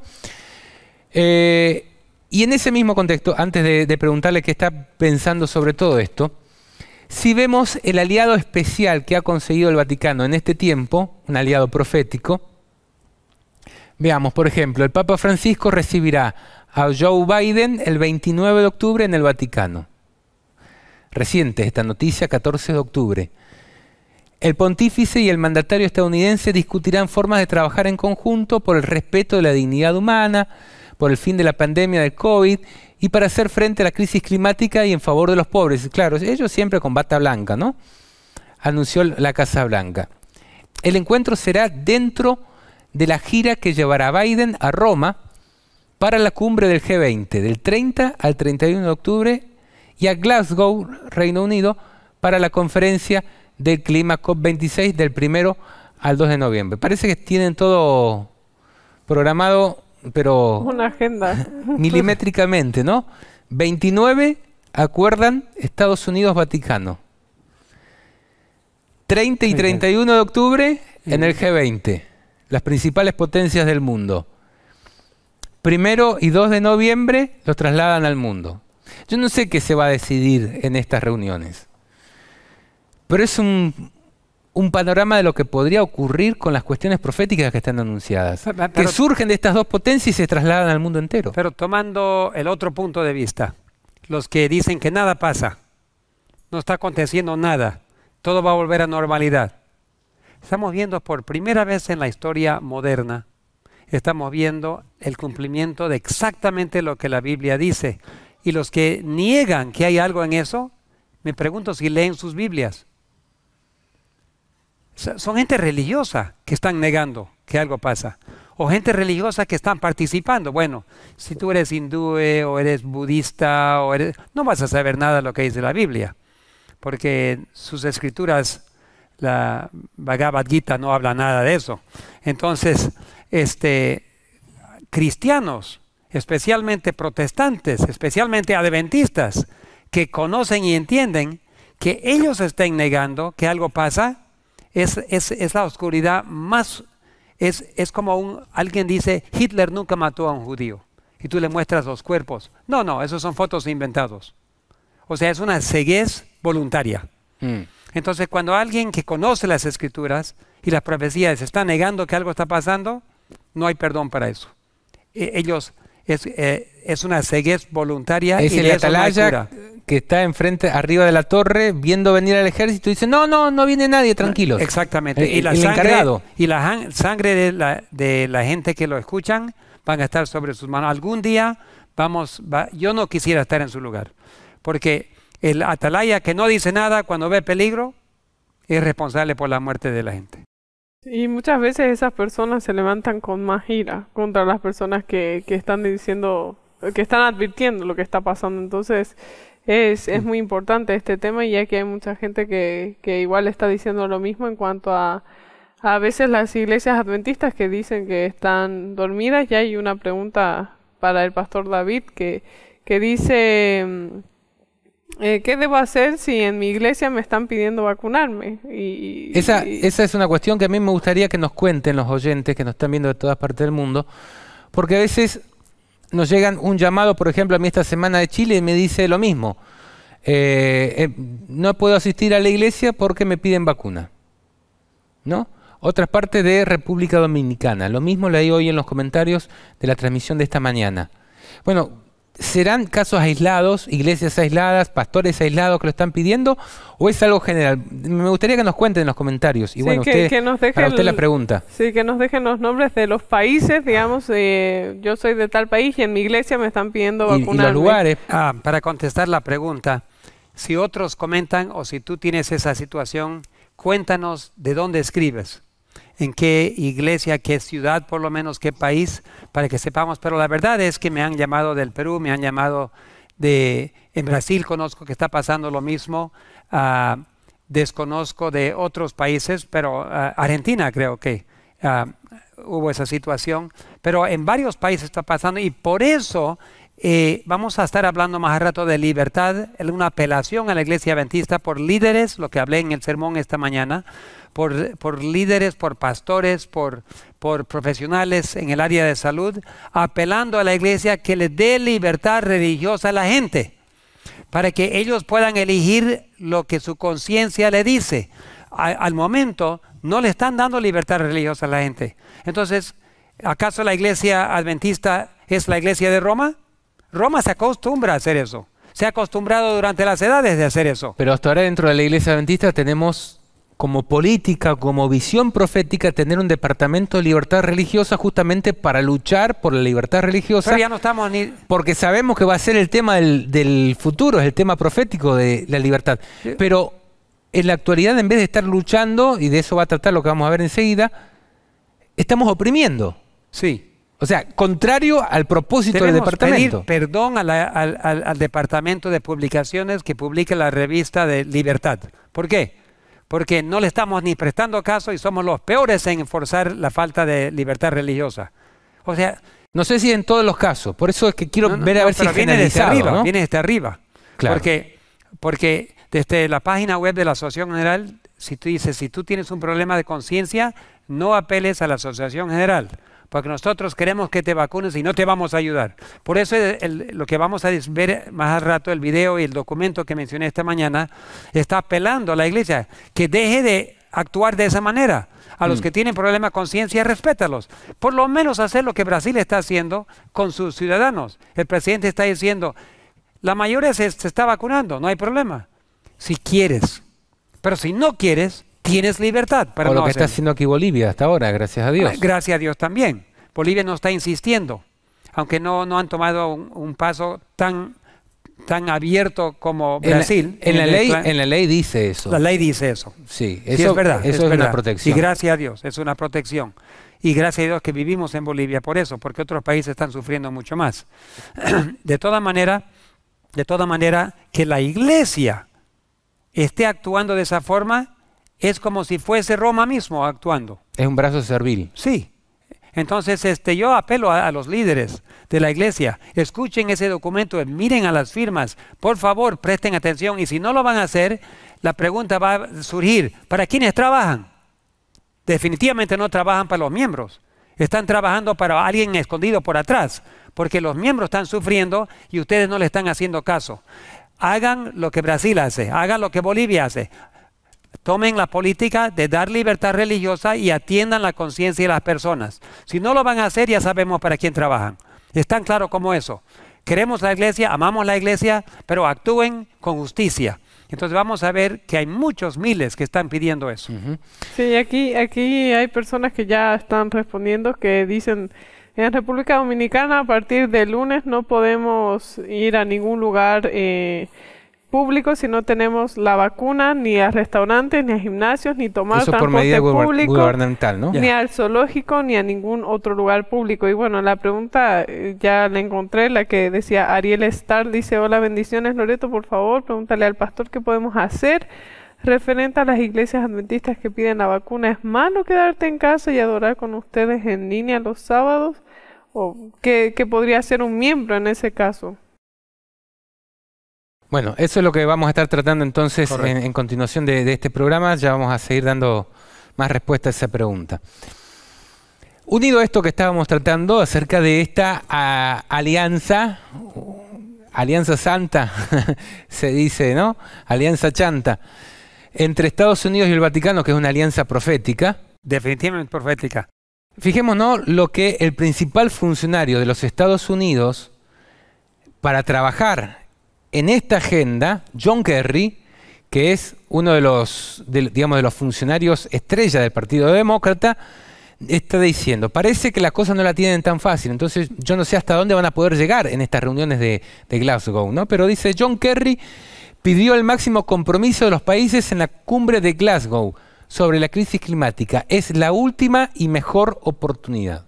Speaker 1: Eh, y en ese mismo contexto, antes de preguntarle qué está pensando sobre todo esto, si vemos el aliado especial que ha conseguido el Vaticano en este tiempo, un aliado profético, veamos, por ejemplo, el Papa Francisco recibirá a Joe Biden el 29 de octubre en el Vaticano. Reciente esta noticia, 14 de octubre. El pontífice y el mandatario estadounidense discutirán formas de trabajar en conjunto por el respeto de la dignidad humana, por el fin de la pandemia del COVID y para hacer frente a la crisis climática y en favor de los pobres. Claro, ellos siempre con bata blanca, ¿no? Anunció la Casa Blanca. El encuentro será dentro de la gira que llevará Biden a Roma para la cumbre del G20, del 30 al 31 de octubre, y a Glasgow, Reino Unido, para la conferencia del clima COP26 del primero al 2 de noviembre. Parece que tienen todo programado, pero...
Speaker 2: Una agenda. (laughs)
Speaker 1: milimétricamente, ¿no? 29 acuerdan Estados Unidos-Vaticano. 30 y 31 de octubre en el mm. G20, las principales potencias del mundo. Primero y 2 de noviembre los trasladan al mundo. Yo no sé qué se va a decidir en estas reuniones. Pero es un, panorama de lo que podría ocurrir con las cuestiones proféticas que están anunciadas, que
Speaker 3: surgen de estas dos potencias y se trasladan al mundo entero. Pero tomando el otro punto de vista, los que dicen que nada pasa, no está aconteciendo nada, todo va a volver a normalidad. Estamos viendo por primera vez en la historia moderna, estamos viendo el cumplimiento de exactamente lo que la Biblia dice. Y los que niegan que hay algo en eso, me pregunto si leen sus Biblias son gente religiosa que están negando que algo pasa. O gente religiosa que están participando. Bueno, si tú eres hindú eh, o eres budista, o eres, no vas a saber nada de lo que dice la Biblia. Porque sus escrituras, la Bhagavad Gita no habla nada de eso. Entonces, este, cristianos, especialmente protestantes, especialmente adventistas, que conocen y entienden que ellos estén negando que algo pasa, es, la oscuridad más, es, es como un, alguien dice, Hitler nunca mató a un judío, y tú le muestras los cuerpos. No, no, esos son fotos inventados. O sea, es una ceguez voluntaria. Mm. Entonces, cuando alguien que conoce las escrituras y las profecías está negando que algo está pasando, no hay perdón para eso. E, ellos es, eh, es una ceguez voluntaria. Es y el atalaya
Speaker 1: que está enfrente, arriba de la torre, viendo venir al ejército y dice, no, no, no viene nadie, tranquilo. exactamente. Eh, y la sangre,
Speaker 3: Y la sangre de la, de la gente que lo escuchan van a estar sobre sus manos. Algún día vamos, yo no quisiera estar en su lugar, porque el atalaya que no dice nada cuando ve peligro es responsable por la muerte de la gente.
Speaker 2: Y muchas veces esas personas se levantan con más ira contra las personas que, que están diciendo, que están advirtiendo lo que está pasando. Entonces, es, es mm. muy importante este tema y ya que hay mucha gente que, que igual está diciendo lo mismo en cuanto a a veces las iglesias adventistas que dicen que están dormidas, ya hay una pregunta para el pastor David que, que dice mm, eh, ¿qué debo hacer si en mi iglesia me están pidiendo vacunarme? Y, esa,
Speaker 1: es una cuestión que a mí me gustaría que nos cuenten los oyentes que nos están viendo de todas partes del mundo, porque a veces nos llegan un llamado, por ejemplo, a mí esta semana de Chile y me dice lo mismo. Eh, eh, no puedo asistir a la iglesia porque me piden vacuna. ¿No? Otras partes de República Dominicana. Lo mismo leí hoy en los comentarios de la transmisión de esta mañana. Bueno, ¿Serán casos aislados, iglesias aisladas, pastores aislados que lo están pidiendo o es algo general? Me gustaría que nos cuenten en los comentarios. Y bueno, que, nos dejen usted la pregunta.
Speaker 2: Sí, que nos dejen los nombres de los países, digamos, eh, yo soy de tal país y en mi iglesia me están pidiendo vacunar los
Speaker 3: lugares. Ah, para contestar la pregunta, si otros comentan o si tú tienes esa situación, cuéntanos de dónde escribes en qué iglesia, qué ciudad, por lo menos qué país, para que sepamos. Pero la verdad es que me han llamado del Perú, me han llamado de... En Brasil conozco que está pasando lo mismo. Ah, desconozco de otros países, pero ah, Argentina creo que ah, hubo esa situación. Pero en varios países está pasando y por eso eh, vamos a estar hablando más al rato de libertad, una apelación a la iglesia adventista por líderes, lo que hablé en el sermón esta mañana, por, líderes, por pastores, por, profesionales en el área de salud, apelando a la iglesia que le dé libertad religiosa a la gente, para que ellos puedan elegir lo que su conciencia le dice. al momento no le están dando libertad religiosa a la gente. Entonces, ¿acaso la iglesia adventista es la iglesia de Roma? Roma se acostumbra a hacer eso. Se ha acostumbrado durante las edades de hacer eso.
Speaker 1: Pero hasta ahora dentro de la iglesia adventista tenemos como política, como visión profética, tener un departamento de libertad religiosa justamente para luchar por la libertad religiosa. Porque sabemos que va a ser el tema del, futuro, es el tema profético de la libertad. Pero en la actualidad, en vez de estar luchando, y de eso va a tratar lo que vamos a ver enseguida, estamos oprimiendo. Sí. O sea, contrario al propósito
Speaker 3: del departamento. Pedir perdón al, al departamento de publicaciones que publica la revista de Libertad. ¿Por qué? porque no le estamos ni prestando caso y somos los peores en enforzar la falta de libertad religiosa. O sea, no sé si en todos los casos, por eso es que quiero ver a ver si viene desde arriba, viene desde arriba. Claro. Porque, porque desde la página web de la Asociación General, si tú dices, si tú tienes un problema de conciencia, no apeles a la Asociación General porque nosotros queremos que te vacunes y no te vamos a ayudar. Por eso lo que vamos a ver más al rato, el video y el documento que mencioné esta mañana, está apelando a la iglesia que deje de actuar de esa manera. A los mm. que tienen problemas de conciencia, respétalos. Por lo menos hacer lo que Brasil está haciendo con sus ciudadanos. El presidente está diciendo, la mayoría se está vacunando, no hay problema. Si quieres. Pero si no quieres, tienes libertad para o lo que está haciendo
Speaker 1: aquí Bolivia hasta ahora, gracias a Dios. Ah, gracias
Speaker 3: a Dios también. Bolivia no está insistiendo, aunque no, han tomado un, paso tan tan abierto como Brasil. En la, ley, en
Speaker 1: la ley dice eso. La ley dice eso. Sí, eso es verdad. Eso es, una protección. Y gracias
Speaker 3: a Dios, es una protección. Y gracias a Dios que vivimos en Bolivia por eso, porque otros países están sufriendo mucho más. (clears throat) de toda manera, de toda manera, que la iglesia esté actuando de esa forma es como si fuese Roma mismo actuando. Es un brazo servil. Sí. Entonces, este, yo apelo a, a, los líderes de la iglesia, escuchen ese documento, miren a las firmas, por favor, presten atención y si no lo van a hacer, la pregunta va a surgir, ¿para quiénes trabajan? Definitivamente no trabajan para los miembros, están trabajando para alguien escondido por atrás, porque los miembros están sufriendo y ustedes no le están haciendo caso. Hagan lo que Brasil hace, hagan lo que Bolivia hace, tomen la política de dar libertad religiosa y atiendan la conciencia de las personas. Si no lo van a hacer, ya sabemos para quién trabajan. Es tan claro como eso. Queremos la iglesia, amamos la iglesia, pero actúen con justicia. Entonces vamos a ver que hay muchos miles que están pidiendo eso.
Speaker 2: Sí, aquí, aquí hay personas que ya están respondiendo que dicen, en República Dominicana a partir de lunes no podemos ir a ningún lugar. Eh, público si no tenemos la vacuna ni a restaurantes, ni a gimnasios, ni tomar transporte público, ni al zoológico, ni a ningún otro lugar público. Y bueno, la pregunta eh, ya la encontré, la que decía Ariel Star, dice, hola, bendiciones Loreto, por favor, pregúntale al pastor qué podemos hacer referente a las iglesias adventistas que piden la vacuna. ¿Es malo quedarte en casa y adorar con ustedes en línea los sábados? ¿O qué, podría hacer un miembro en ese caso?
Speaker 1: Bueno, eso es lo que vamos a estar tratando entonces en, continuación de, este programa. Ya vamos a seguir dando más respuesta a esa pregunta. Unido a esto que estábamos tratando acerca de esta alianza, alianza santa, (laughs) se dice, ¿no? Alianza chanta, entre Estados Unidos y el Vaticano, que es una alianza profética. Definitivamente profética. Fijémonos lo que el principal funcionario de los Estados Unidos para trabajar en esta agenda, John Kerry, que es uno de los, digamos, de los funcionarios estrella del Partido Demócrata, está diciendo, parece que las cosas no la tienen tan fácil, entonces yo no sé hasta dónde van a poder llegar en estas reuniones de, de Glasgow, ¿no? Pero dice, John Kerry pidió el máximo compromiso de los países en la cumbre de Glasgow sobre la crisis climática. Es la última y mejor oportunidad.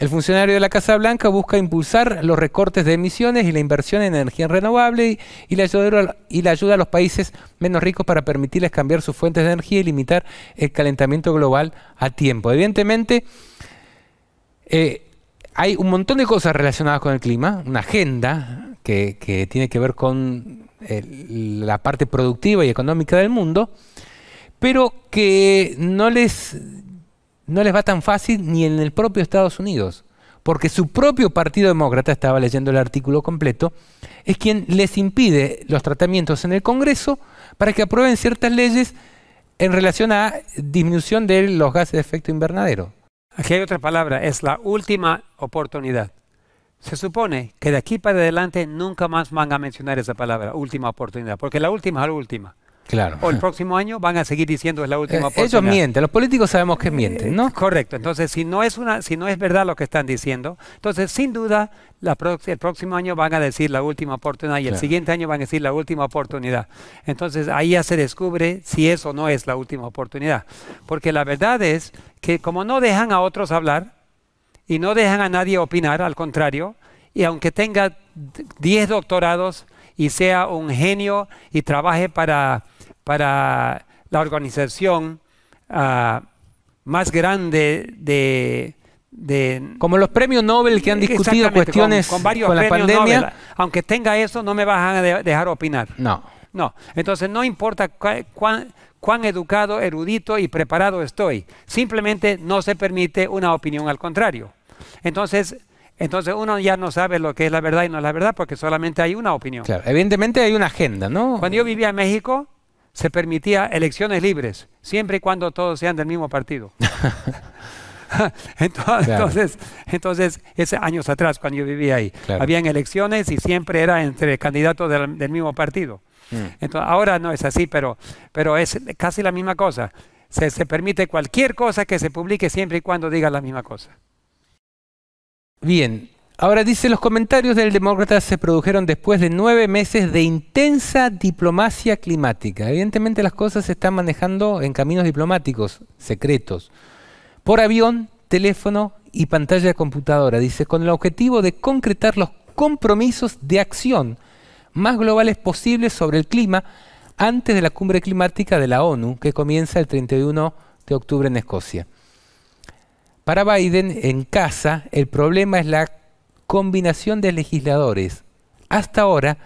Speaker 1: El funcionario de la Casa Blanca busca impulsar los recortes de emisiones y la inversión en energía renovable y, la ayuda, a los países menos ricos para permitirles cambiar sus fuentes de energía y limitar el calentamiento global a tiempo. Evidentemente, eh, hay un montón de cosas relacionadas con el clima, una agenda que, tiene que ver con eh, la parte productiva y económica del mundo, pero que no les no les va tan fácil ni en el propio Estados Unidos, porque su propio Partido Demócrata, estaba leyendo el artículo completo, es quien les impide los tratamientos en el Congreso para que aprueben ciertas leyes en relación a disminución de los gases de efecto invernadero.
Speaker 3: Aquí hay otra palabra, es la última oportunidad. Se supone que de aquí para adelante nunca más van a mencionar esa palabra, última oportunidad, porque la última es la última. Claro. O el próximo año van a seguir diciendo es la última eh, oportunidad. Ellos mienten, los políticos sabemos que mienten, ¿no? Correcto. Entonces, si no es una, si no es verdad lo que están diciendo, entonces sin duda el próximo año van a decir la última oportunidad y el siguiente año van a decir la última oportunidad. Entonces ahí ya se descubre si eso no es la última oportunidad. Porque la verdad es que como no dejan a otros hablar y no dejan a nadie opinar, al contrario, y aunque tenga 10 doctorados y sea un genio y trabaje para para la organización ah, más grande de, como los premios Nobel que han discutido cuestiones con, varios la pandemia. Aunque tenga eso, no me vas a dejar opinar. No. No. Entonces, no importa cuán, educado, erudito y preparado estoy. Simplemente no se permite una opinión al contrario. Entonces, entonces uno ya no sabe lo que es la verdad y no es la verdad porque solamente hay una opinión. Claro, evidentemente hay una agenda, ¿no? Cuando yo vivía en México, se permitía elecciones libres, siempre y cuando todos sean del mismo partido. (laughs) (laughs) entonces, entonces, años atrás cuando yo vivía ahí. Habían elecciones y siempre era entre candidatos del, mismo partido. Mm. Entonces, ahora no es así, pero, pero es casi la misma cosa. Se, se permite cualquier cosa que se publique siempre y cuando diga la misma cosa. Bien, Ahora dice, los comentarios del demócrata se
Speaker 1: produjeron después de nueve meses de intensa diplomacia climática. Evidentemente las cosas se están manejando en caminos diplomáticos, secretos, por avión, teléfono y pantalla de computadora. Dice, con el objetivo de concretar los compromisos de acción más globales posibles sobre el clima antes de la cumbre climática de la ONU, que comienza el 31 de octubre en Escocia. Para Biden, en casa, el problema es la combinación de legisladores. Hasta ahora,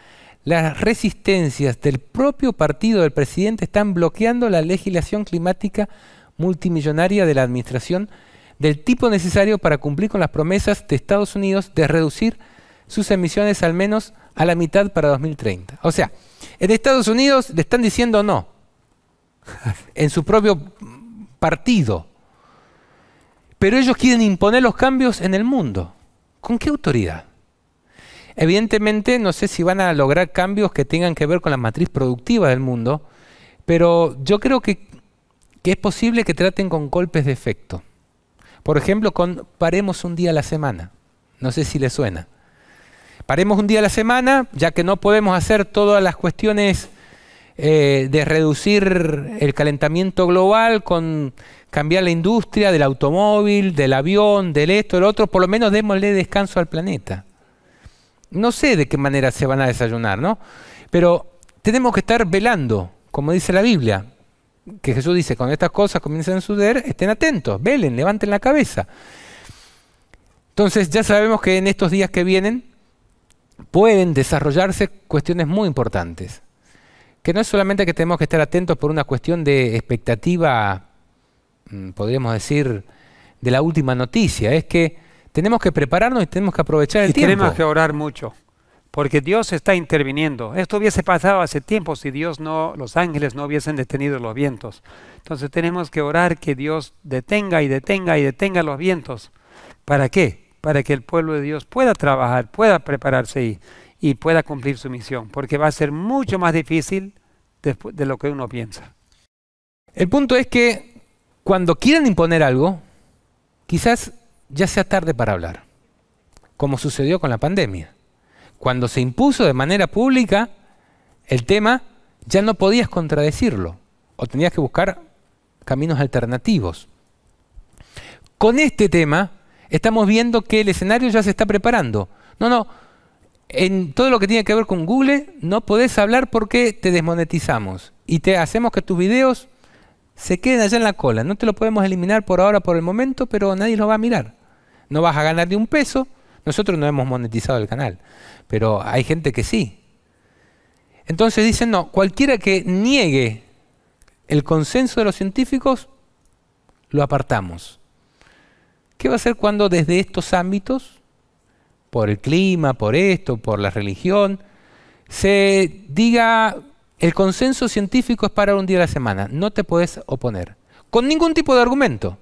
Speaker 1: las resistencias del propio partido del presidente están bloqueando la legislación climática multimillonaria de la administración del tipo necesario para cumplir con las promesas de Estados Unidos de reducir sus emisiones al menos a la mitad para 2030. O sea, en Estados Unidos le están diciendo no, (laughs) en su propio partido, pero ellos quieren imponer los cambios en el mundo. ¿Con qué autoridad? Evidentemente, no sé si van a lograr cambios que tengan que ver con la matriz productiva del mundo, pero yo creo que, es posible que traten con golpes de efecto. Por ejemplo, con paremos un día a la semana. No sé si le suena. Paremos un día a la semana, ya que no podemos hacer todas las cuestiones eh, de reducir el calentamiento global con cambiar la industria del automóvil, del avión, del esto, del otro, por lo menos démosle descanso al planeta. No sé de qué manera se van a desayunar, ¿no? Pero tenemos que estar velando, como dice la Biblia, que Jesús dice, cuando estas cosas comiencen a suceder, estén atentos, velen, levanten la cabeza. Entonces ya sabemos que en estos días que vienen pueden desarrollarse cuestiones muy importantes, que no es solamente que tenemos que estar atentos por una cuestión de expectativa Mm, podríamos decir, de la última noticia, es que tenemos que prepararnos y tenemos que aprovechar el tiempo. Tenemos que
Speaker 3: orar mucho, porque Dios está interviniendo. Esto hubiese pasado hace tiempo si Dios no, los ángeles no hubiesen detenido los vientos. Entonces tenemos que orar que Dios detenga y detenga y detenga los vientos. ¿Para qué? Para que el pueblo de Dios pueda trabajar, pueda prepararse y, pueda cumplir su misión, porque va a ser mucho más difícil de lo que uno piensa. El punto es que cuando quieran imponer algo, quizás
Speaker 1: ya sea tarde para hablar, como sucedió con la pandemia. Cuando se impuso de manera pública el tema, ya no podías contradecirlo o tenías que buscar caminos alternativos. Con este tema estamos viendo que el escenario ya se está preparando. No, no, en todo lo que tiene que ver con Google no podés hablar porque te desmonetizamos y te hacemos que tus videos se queden allá en la cola. No te lo podemos eliminar por ahora, por el momento, pero nadie lo va a mirar. No vas a ganar ni un peso. Nosotros no hemos monetizado el canal, pero hay gente que sí. Entonces dicen, no, cualquiera que niegue el consenso de los científicos, lo apartamos. ¿Qué va a ser cuando desde estos ámbitos, por el clima, por esto, por la religión, se diga el consenso científico es para un día a la semana, no te puedes oponer, con ningún tipo de argumento.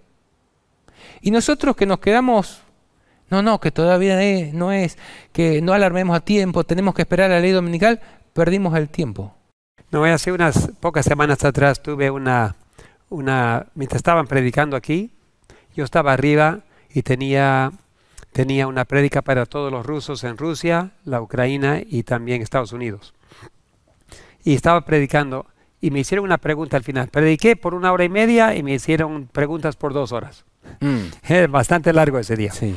Speaker 1: Y nosotros que nos quedamos, no, no, que todavía es, no es, que no alarmemos a tiempo, tenemos que esperar la ley dominical, perdimos el tiempo.
Speaker 3: No, hace unas pocas semanas atrás tuve una, una, mientras estaban predicando aquí, yo estaba arriba y tenía, tenía una prédica para todos los rusos en Rusia, la Ucrania y también Estados Unidos y estaba predicando y me hicieron una pregunta al final. Prediqué por una hora y media y me hicieron preguntas por dos horas. Mm. (laughs) bastante largo ese día. Sí.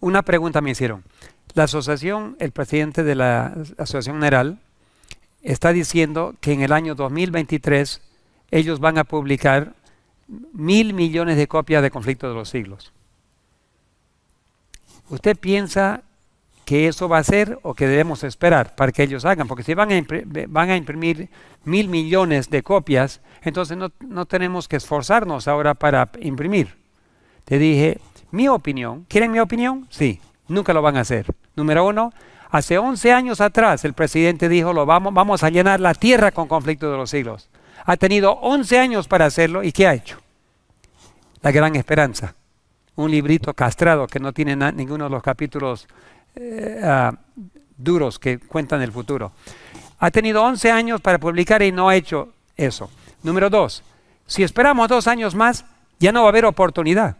Speaker 3: Una pregunta me hicieron. La asociación, el presidente de la Asociación General, está diciendo que en el año 2023 ellos van a publicar mil millones de copias de Conflicto de los Siglos. ¿Usted piensa que eso va a ser o que debemos esperar para que ellos hagan, porque si van a, imprimir, van a imprimir mil millones de copias, entonces no, tenemos que esforzarnos ahora para imprimir. Te dije, mi opinión, ¿quieren mi opinión? Sí, nunca lo van a hacer. Número uno, hace 11 años atrás el presidente dijo, lo vamos, vamos a llenar la tierra con conflicto de los siglos. Ha tenido 11 años para hacerlo y ¿qué ha hecho? La gran esperanza un librito castrado que no tiene ninguno de los capítulos eh, ah, duros que cuentan el futuro. Ha tenido 11 años para publicar y no ha hecho eso. Número dos, si esperamos dos años más, ya no va a haber oportunidad.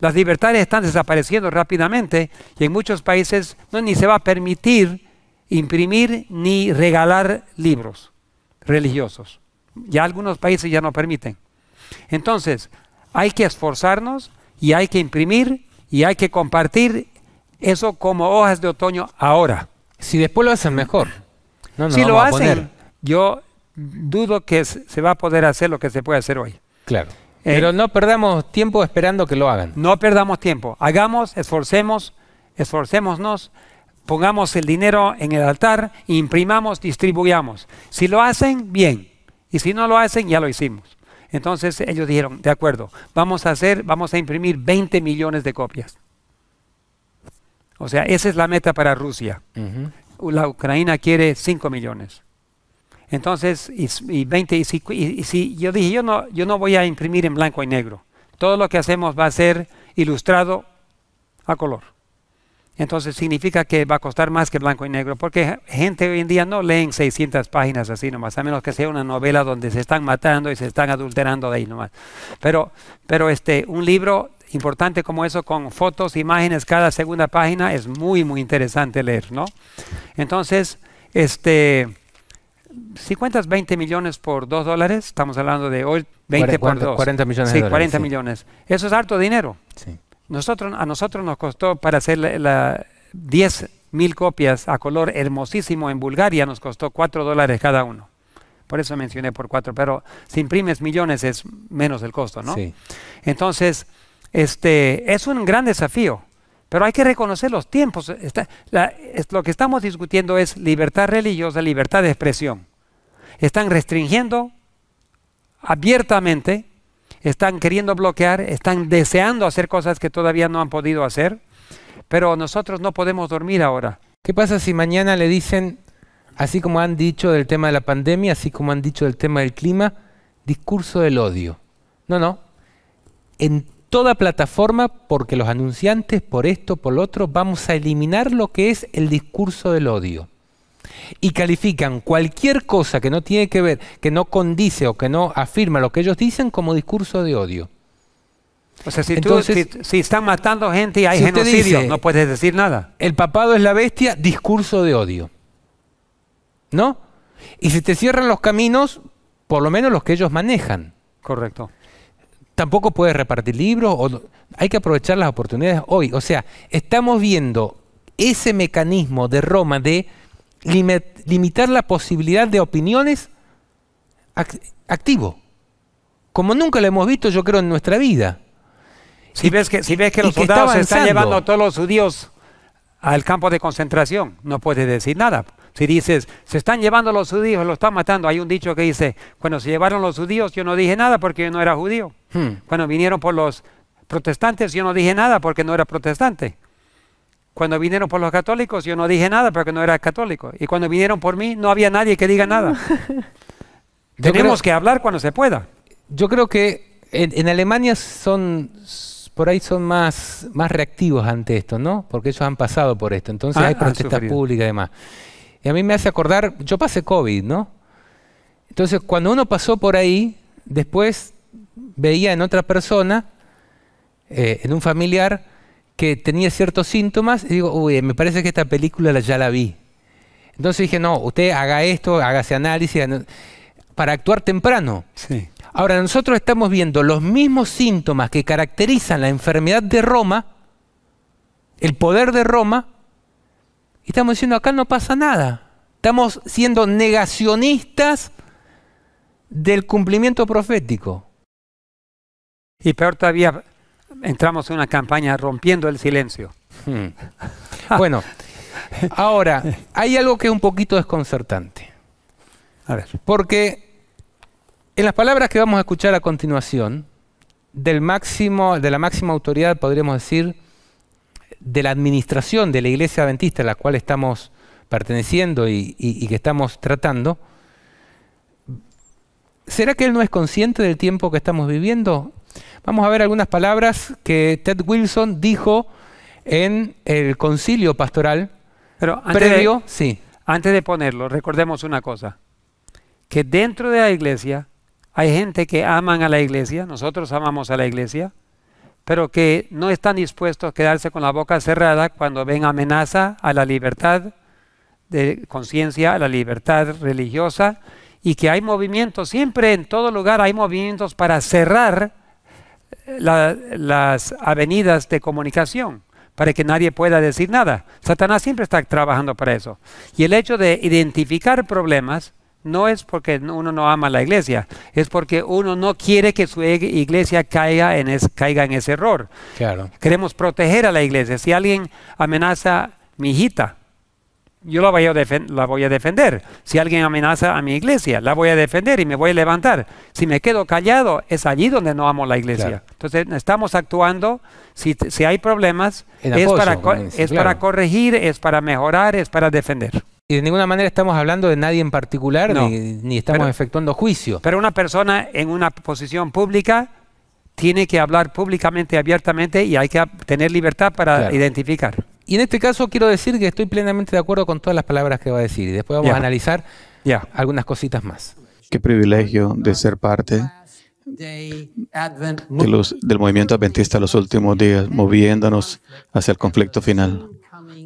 Speaker 3: Las libertades están desapareciendo rápidamente y en muchos países no ni se va a permitir imprimir ni regalar libros religiosos. Ya algunos países ya no permiten. Entonces, hay que esforzarnos y hay que imprimir y hay que compartir eso como hojas de otoño ahora. Si después lo hacen mejor. si lo hacen, yo dudo que se va a poder hacer lo que se puede hacer hoy. Claro. Eh, Pero no perdamos tiempo esperando que lo hagan. No perdamos tiempo. Hagamos, esforcemos, esforcémonos, pongamos el dinero en el altar, imprimamos, distribuyamos. Si lo hacen, bien. Y si no lo hacen, ya lo hicimos. Entonces ellos dijeron, de acuerdo, vamos a hacer, vamos a imprimir 20 millones de copias. O sea, esa es la meta para Rusia. La Ucrania quiere 5 millones. Entonces, y, 20, y si, yo dije, yo no, yo no voy a imprimir en blanco y negro. Todo lo que hacemos va a ser ilustrado a color. Entonces significa que va a costar más que blanco y negro, porque gente hoy en día no leen 600 páginas así nomás, a menos que sea una novela donde se están matando y se están adulterando de ahí nomás. Pero, pero este, un libro importante como eso con fotos, imágenes cada segunda página es muy, muy interesante leer, ¿no? Entonces, este, si cuentas 20 millones por 2 dólares, estamos hablando de hoy 20 por 2. 40 millones de dólares, 40 millones. Eso es harto dinero. Sí. Nosotros, a nosotros nos costó para hacer la, 10 mil copias a color hermosísimo en Bulgaria, nos costó 4 dólares cada uno. Por eso mencioné por 4, pero si imprimes millones es menos el costo, ¿no? Sí. Entonces, este, es un gran desafío, pero hay que reconocer los tiempos. lo que estamos discutiendo es libertad religiosa, libertad de expresión. Están restringiendo abiertamente, están queriendo bloquear, están deseando hacer cosas que todavía no han podido hacer, pero nosotros no podemos dormir ahora. ¿Qué pasa si mañana
Speaker 1: le dicen, así como han dicho del tema de la pandemia, así como han dicho del tema del clima, discurso del odio? No, no. En toda plataforma porque los anunciantes, por esto, por lo otro, vamos a eliminar lo que es el discurso del odio. Y califican cualquier cosa que no tiene que ver, que no condice o que no afirma lo que ellos dicen como discurso de odio. O sea, si, tú, si,
Speaker 3: están matando gente y hay genocidio, no
Speaker 1: puedes decir nada. El papado es la bestia, discurso de odio. ¿No? Y si te cierran los caminos, por lo menos los que ellos manejan. Correcto tampoco puedes repartir libros, o, hay que aprovechar las oportunidades hoy. O sea, estamos viendo ese mecanismo de Roma de limitar la posibilidad de opiniones activo,
Speaker 3: como nunca lo hemos visto yo creo en nuestra vida. Si ves que, si ves que los soldados están llevando a todos los judíos al campo de concentración, no puedes decir nada. Si dices, se están llevando los judíos, los están matando, hay un dicho que dice, cuando se llevaron los judíos yo no dije nada porque yo no era judío. Hmm. Cuando vinieron por los protestantes yo no dije nada porque no era protestante. Cuando vinieron por los católicos yo no dije nada porque no era católico. Y cuando vinieron por mí no había nadie que diga nada.
Speaker 6: (laughs) Tenemos
Speaker 3: que hablar cuando se pueda. Yo creo que en Alemania son por ahí son más,
Speaker 1: más reactivos ante esto, ¿no? Porque ellos han pasado por esto. Entonces ah, hay ah, protesta pública y demás. Y a mí me hace acordar, yo pasé COVID, ¿no? Entonces cuando uno pasó por ahí, después veía en otra persona, eh, en un familiar, que tenía ciertos síntomas, y digo, uy, me parece que esta película ya la vi. Entonces dije, no, usted haga esto, hágase análisis, para actuar temprano. Sí. Ahora, nosotros estamos viendo los mismos síntomas que caracterizan la enfermedad de Roma, el poder de Roma, y estamos diciendo, acá no pasa nada. Estamos siendo negacionistas del cumplimiento profético.
Speaker 3: Y peor todavía, entramos en una campaña rompiendo el silencio. Hmm. bueno, ahora, hay
Speaker 1: algo que es un poquito desconcertante. A ver. Porque en las palabras que vamos a escuchar a continuación, del máximo, de la máxima autoridad, podríamos decir, de la administración de la iglesia adventista a la cual estamos perteneciendo y, que estamos tratando, ¿será que él no es consciente del tiempo que estamos viviendo? Vamos a ver algunas palabras que Ted Wilson
Speaker 3: dijo en el concilio pastoral Pero Antes de ponerlo, recordemos una cosa, que dentro de la iglesia hay gente que aman a la iglesia, nosotros amamos a la iglesia, pero que no están dispuestos a quedarse con la boca cerrada cuando ven amenaza a la libertad de conciencia, a la libertad religiosa, y que hay movimientos, siempre en todo lugar hay movimientos para cerrar las avenidas de comunicación, para que nadie pueda decir nada. Satanás siempre está trabajando para eso. Y el hecho de identificar problemas no es porque uno no ama la iglesia, es porque uno no quiere que su iglesia caiga en, caiga en ese error. Claro. Queremos proteger a la iglesia. Si alguien amenaza a mi hijita, yo la voy, a defender. Si alguien amenaza a mi iglesia, la voy a defender y me voy a levantar. Si me quedo callado, es allí donde no amo la iglesia. Entonces, estamos actuando, si, hay problemas, es, para corregir, es para mejorar, es para defender. Y de ninguna manera estamos hablando de nadie en particular, ni,
Speaker 1: estamos efectuando juicio.
Speaker 3: Pero una persona en una posición pública tiene que hablar públicamente, abiertamente, y hay que tener libertad para identificar. Y en este caso quiero decir que estoy plenamente de acuerdo con todas las palabras
Speaker 1: que va a decir, y después vamos a analizar ya algunas cositas más.
Speaker 7: Qué privilegio de ser parte
Speaker 3: de
Speaker 1: los,
Speaker 7: del movimiento adventista los últimos días, moviéndonos hacia el conflicto final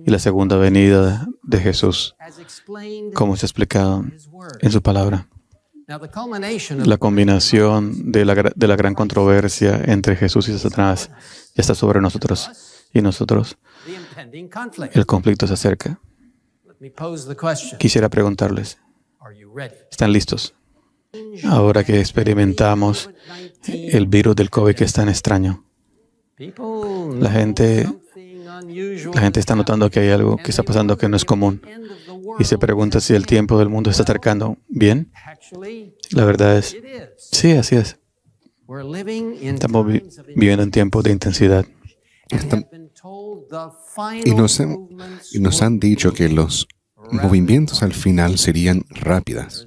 Speaker 7: y la segunda venida de Jesús, como se ha explicado en su palabra.
Speaker 1: La
Speaker 7: combinación de la, gran controversia entre Jesús y Satanás ya está sobre nosotros y nosotros. El conflicto se acerca. Quisiera preguntarles, ¿están listos? Ahora que experimentamos el virus del COVID que es tan extraño, la gente la gente está notando que hay algo que está pasando que no es común y se pregunta si el tiempo del mundo está acercando. ¿Bien? La verdad es, sí, así es. Estamos viviendo en tiempos de intensidad. y, nos y nos han dicho que los
Speaker 4: movimientos al final serían rápidas.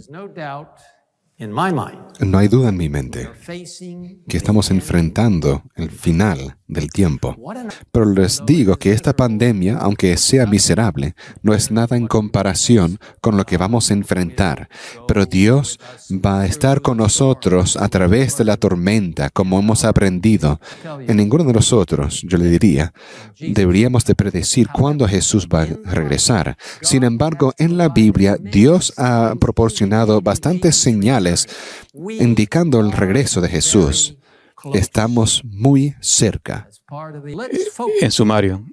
Speaker 3: No
Speaker 4: hay duda en mi mente que estamos enfrentando el final del tiempo. Pero les digo que esta pandemia, aunque sea miserable, no es nada en comparación con lo que vamos a enfrentar. Pero Dios va a estar con nosotros a través de la tormenta, como hemos aprendido. En ninguno de nosotros, yo le diría, deberíamos de predecir cuándo Jesús va a regresar. Sin embargo, en la Biblia, Dios ha proporcionado bastantes señales indicando
Speaker 7: el regreso de Jesús. Estamos muy cerca. En sumario,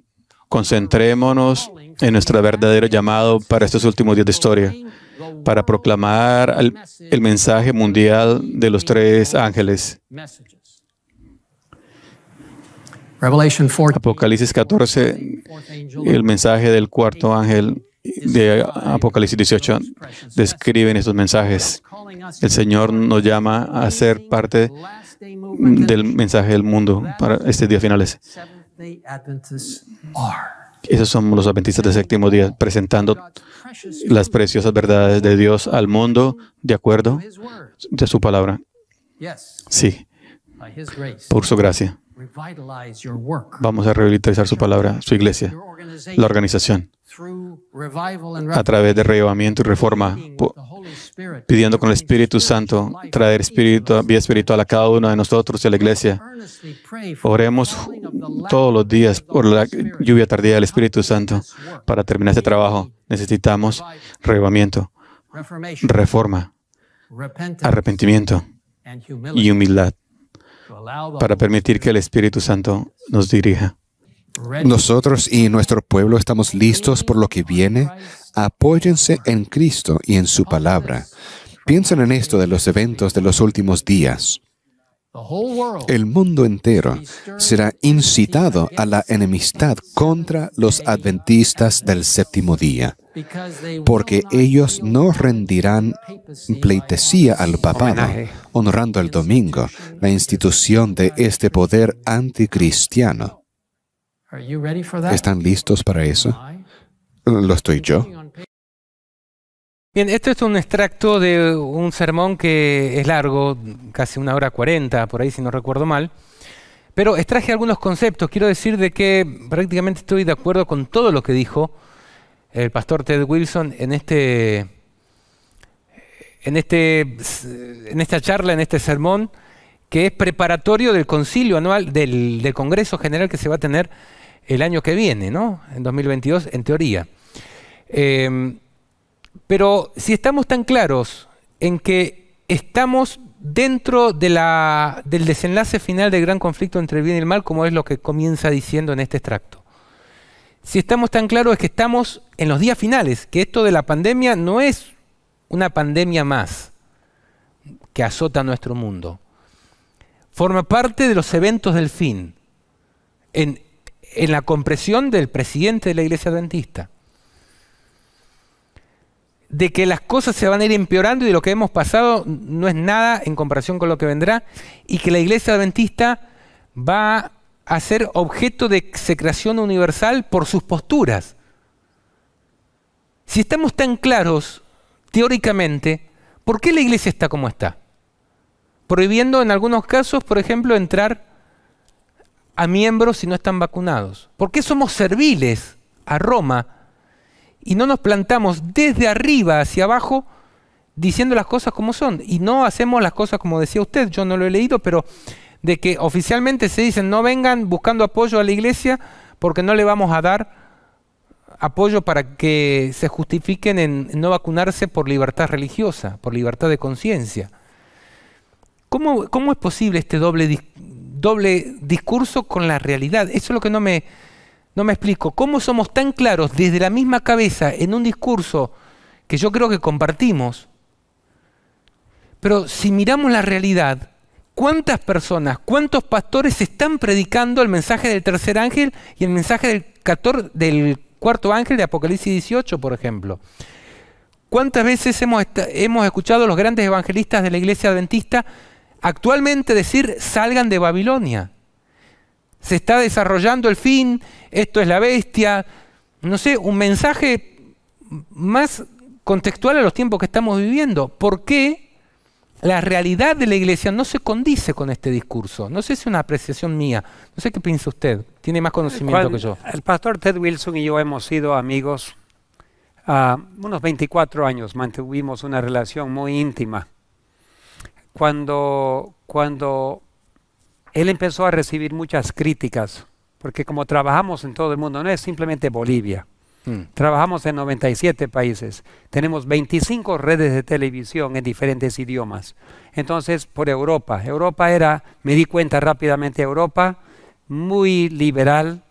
Speaker 7: concentrémonos en nuestro verdadero llamado para estos últimos días de historia, para proclamar el, mensaje mundial de los tres ángeles. Apocalipsis 14, y el mensaje del cuarto ángel de Apocalipsis 18 describen estos mensajes. El Señor nos llama a ser parte del mensaje del mundo para este día finales. Esos son los adventistas del séptimo día, presentando las preciosas verdades de Dios al mundo de acuerdo de su palabra. Sí, por su gracia.
Speaker 3: Vamos a revitalizar
Speaker 7: su palabra, su iglesia, la organización, a través de relevamiento y reforma, pidiendo con el Espíritu Santo traer espíritu, vida espiritual a cada uno de nosotros y a la iglesia. Oremos todos los días por la lluvia tardía del Espíritu Santo para terminar este trabajo. Necesitamos relevamiento, reforma,
Speaker 3: arrepentimiento
Speaker 7: y humildad para permitir que el Espíritu Santo nos dirija.
Speaker 4: Nosotros y nuestro pueblo estamos listos por lo que viene. Apóyense en Cristo y en su palabra. Piensen en esto de los eventos de los últimos días. El mundo entero será incitado a la enemistad contra los adventistas del séptimo día porque ellos no rendirán pleitesía al papado, honrando el domingo, la institución de este poder anticristiano. ¿Están listos para eso? ¿Lo estoy yo?
Speaker 1: Bien, esto es un extracto de un sermón que es largo, casi una hora cuarenta, por ahí si no recuerdo mal. Pero extraje algunos conceptos. Quiero decir de que prácticamente estoy de acuerdo con todo lo que dijo, el pastor Ted Wilson en este en, este, en esta charla, en este sermón, que es preparatorio del concilio anual, del, Congreso General que se va a tener el año que viene, ¿no? En 2022, en teoría. Em, pero si estamos tan claros en que estamos dentro de la, del desenlace final del gran conflicto entre el bien y el mal, como es lo que comienza diciendo en este extracto si estamos tan claros es que estamos en los días finales, que esto de la pandemia no es una pandemia más que azota nuestro mundo. Forma parte de los eventos del fin, en, la compresión del presidente de la Iglesia Adventista de que las cosas se van a ir empeorando y de lo que hemos pasado no es nada en comparación con lo que vendrá y que la iglesia adventista va a ser objeto de execración universal por sus posturas. Si estamos tan claros teóricamente, ¿por qué la iglesia está como está? Prohibiendo en algunos casos, por ejemplo, entrar a miembros si no están vacunados. ¿Por qué somos serviles a Roma y no nos plantamos desde arriba hacia abajo diciendo las cosas como son? Y no hacemos las cosas como decía usted, yo no lo he leído, pero de que oficialmente se dicen no vengan buscando apoyo a la iglesia porque no le vamos a dar apoyo para que se justifiquen en no vacunarse por libertad religiosa, por libertad de conciencia. ¿Cómo, es posible este doble, doble discurso con la realidad? Eso es lo que no me, no me explico. ¿Cómo somos tan claros desde la misma cabeza en un discurso que yo creo que compartimos? Pero si miramos la realidad, ¿Cuántas personas, cuántos pastores están predicando el mensaje del tercer ángel y el mensaje del, cuarto ángel de Apocalipsis 18, por ejemplo? ¿Cuántas veces hemos, hemos escuchado a los grandes evangelistas de la iglesia adventista actualmente decir salgan de Babilonia? Se está desarrollando el fin, esto es la bestia, no sé, un mensaje más contextual a los tiempos que estamos viviendo. ¿Por qué? la realidad de la iglesia no se condice con este discurso. No sé si es una apreciación mía, no sé qué piensa usted, tiene más conocimiento que yo.
Speaker 3: El pastor Ted Wilson y yo hemos sido amigos ah, unos 24 años, mantuvimos una relación muy íntima. Cuando, cuando él empezó a recibir muchas críticas, porque como trabajamos en todo el mundo, no es simplemente Bolivia Mm. Trabajamos en 97 países. Tenemos 25 redes de televisión en diferentes idiomas. Entonces, por Europa. Europa era, me di cuenta rápidamente, Europa muy liberal.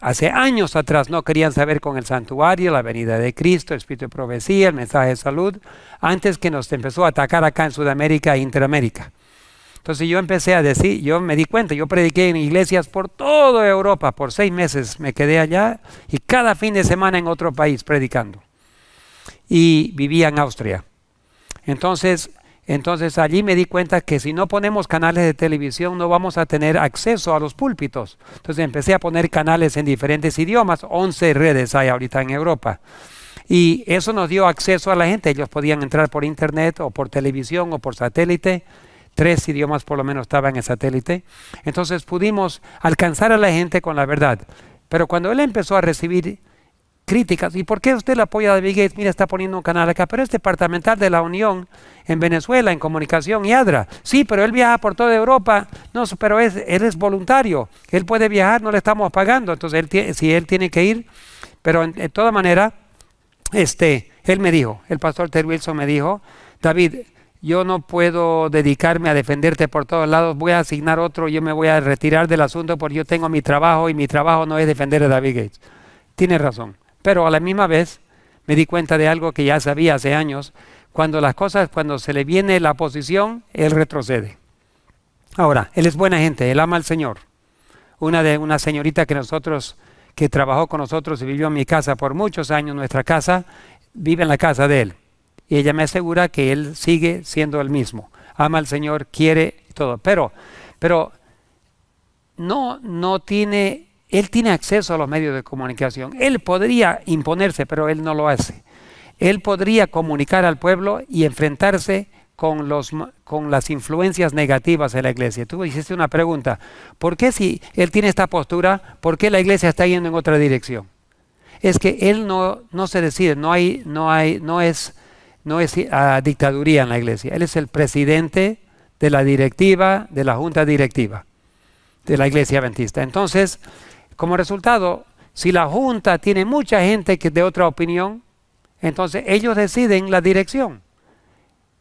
Speaker 3: Hace años atrás no querían saber con el santuario, la venida de Cristo, el Espíritu de profecía, el mensaje de salud, antes que nos empezó a atacar acá en Sudamérica e Interamérica. Entonces yo empecé a decir, yo me di cuenta, yo prediqué en iglesias por toda Europa, por seis meses me quedé allá y cada fin de semana en otro país predicando. Y vivía en Austria. Entonces, entonces allí me di cuenta que si no ponemos canales de televisión no vamos a tener acceso a los púlpitos. Entonces empecé a poner canales en diferentes idiomas, 11 redes hay ahorita en Europa. Y eso nos dio acceso a la gente, ellos podían entrar por internet o por televisión o por satélite tres idiomas por lo menos estaba en el satélite. Entonces pudimos alcanzar a la gente con la verdad. Pero cuando él empezó a recibir críticas, ¿y por qué usted le apoya a David Gates? Mira, está poniendo un canal acá, pero es departamental de la Unión en Venezuela, en comunicación y ADRA. Sí, pero él viaja por toda Europa. No, pero es, él es voluntario. Él puede viajar, no le estamos pagando. Entonces, él si él tiene que ir, pero de toda manera, este, él me dijo, el pastor terwilson Wilson me dijo, David, yo no puedo dedicarme a defenderte por todos lados, voy a asignar otro, yo me voy a retirar del asunto porque yo tengo mi trabajo y mi trabajo no es defender a David Gates. Tiene razón, pero a la misma vez me di cuenta de algo que ya sabía hace años, cuando las cosas, cuando se le viene la posición, él retrocede. Ahora, él es buena gente, él ama al Señor. Una de una señorita que nosotros que trabajó con nosotros y vivió en mi casa por muchos años, nuestra casa, vive en la casa de él y ella me asegura que él sigue siendo el mismo. Ama al Señor, quiere todo. Pero, pero no, no tiene, él tiene acceso a los medios de comunicación. Él podría imponerse, pero él no lo hace. Él podría comunicar al pueblo y enfrentarse con, los, con, las influencias negativas de la iglesia. Tú hiciste una pregunta, ¿por qué si él tiene esta postura, por qué la iglesia está yendo en otra dirección? Es que él no, no se decide, no, hay, no, hay, no es no es a dictaduría en la iglesia. Él es el presidente de la directiva, de la junta directiva de la iglesia adventista. Entonces, como resultado, si la junta tiene mucha gente que de otra opinión, entonces ellos deciden la dirección.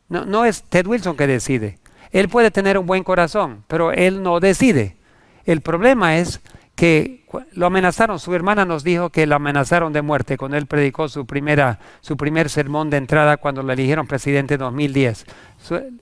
Speaker 3: No, no es Ted Wilson que decide. Él puede tener un buen corazón, pero él no decide. El problema es que lo amenazaron, su hermana nos dijo que lo amenazaron de muerte cuando él predicó su, primera, su primer sermón de entrada cuando lo eligieron presidente en 2010.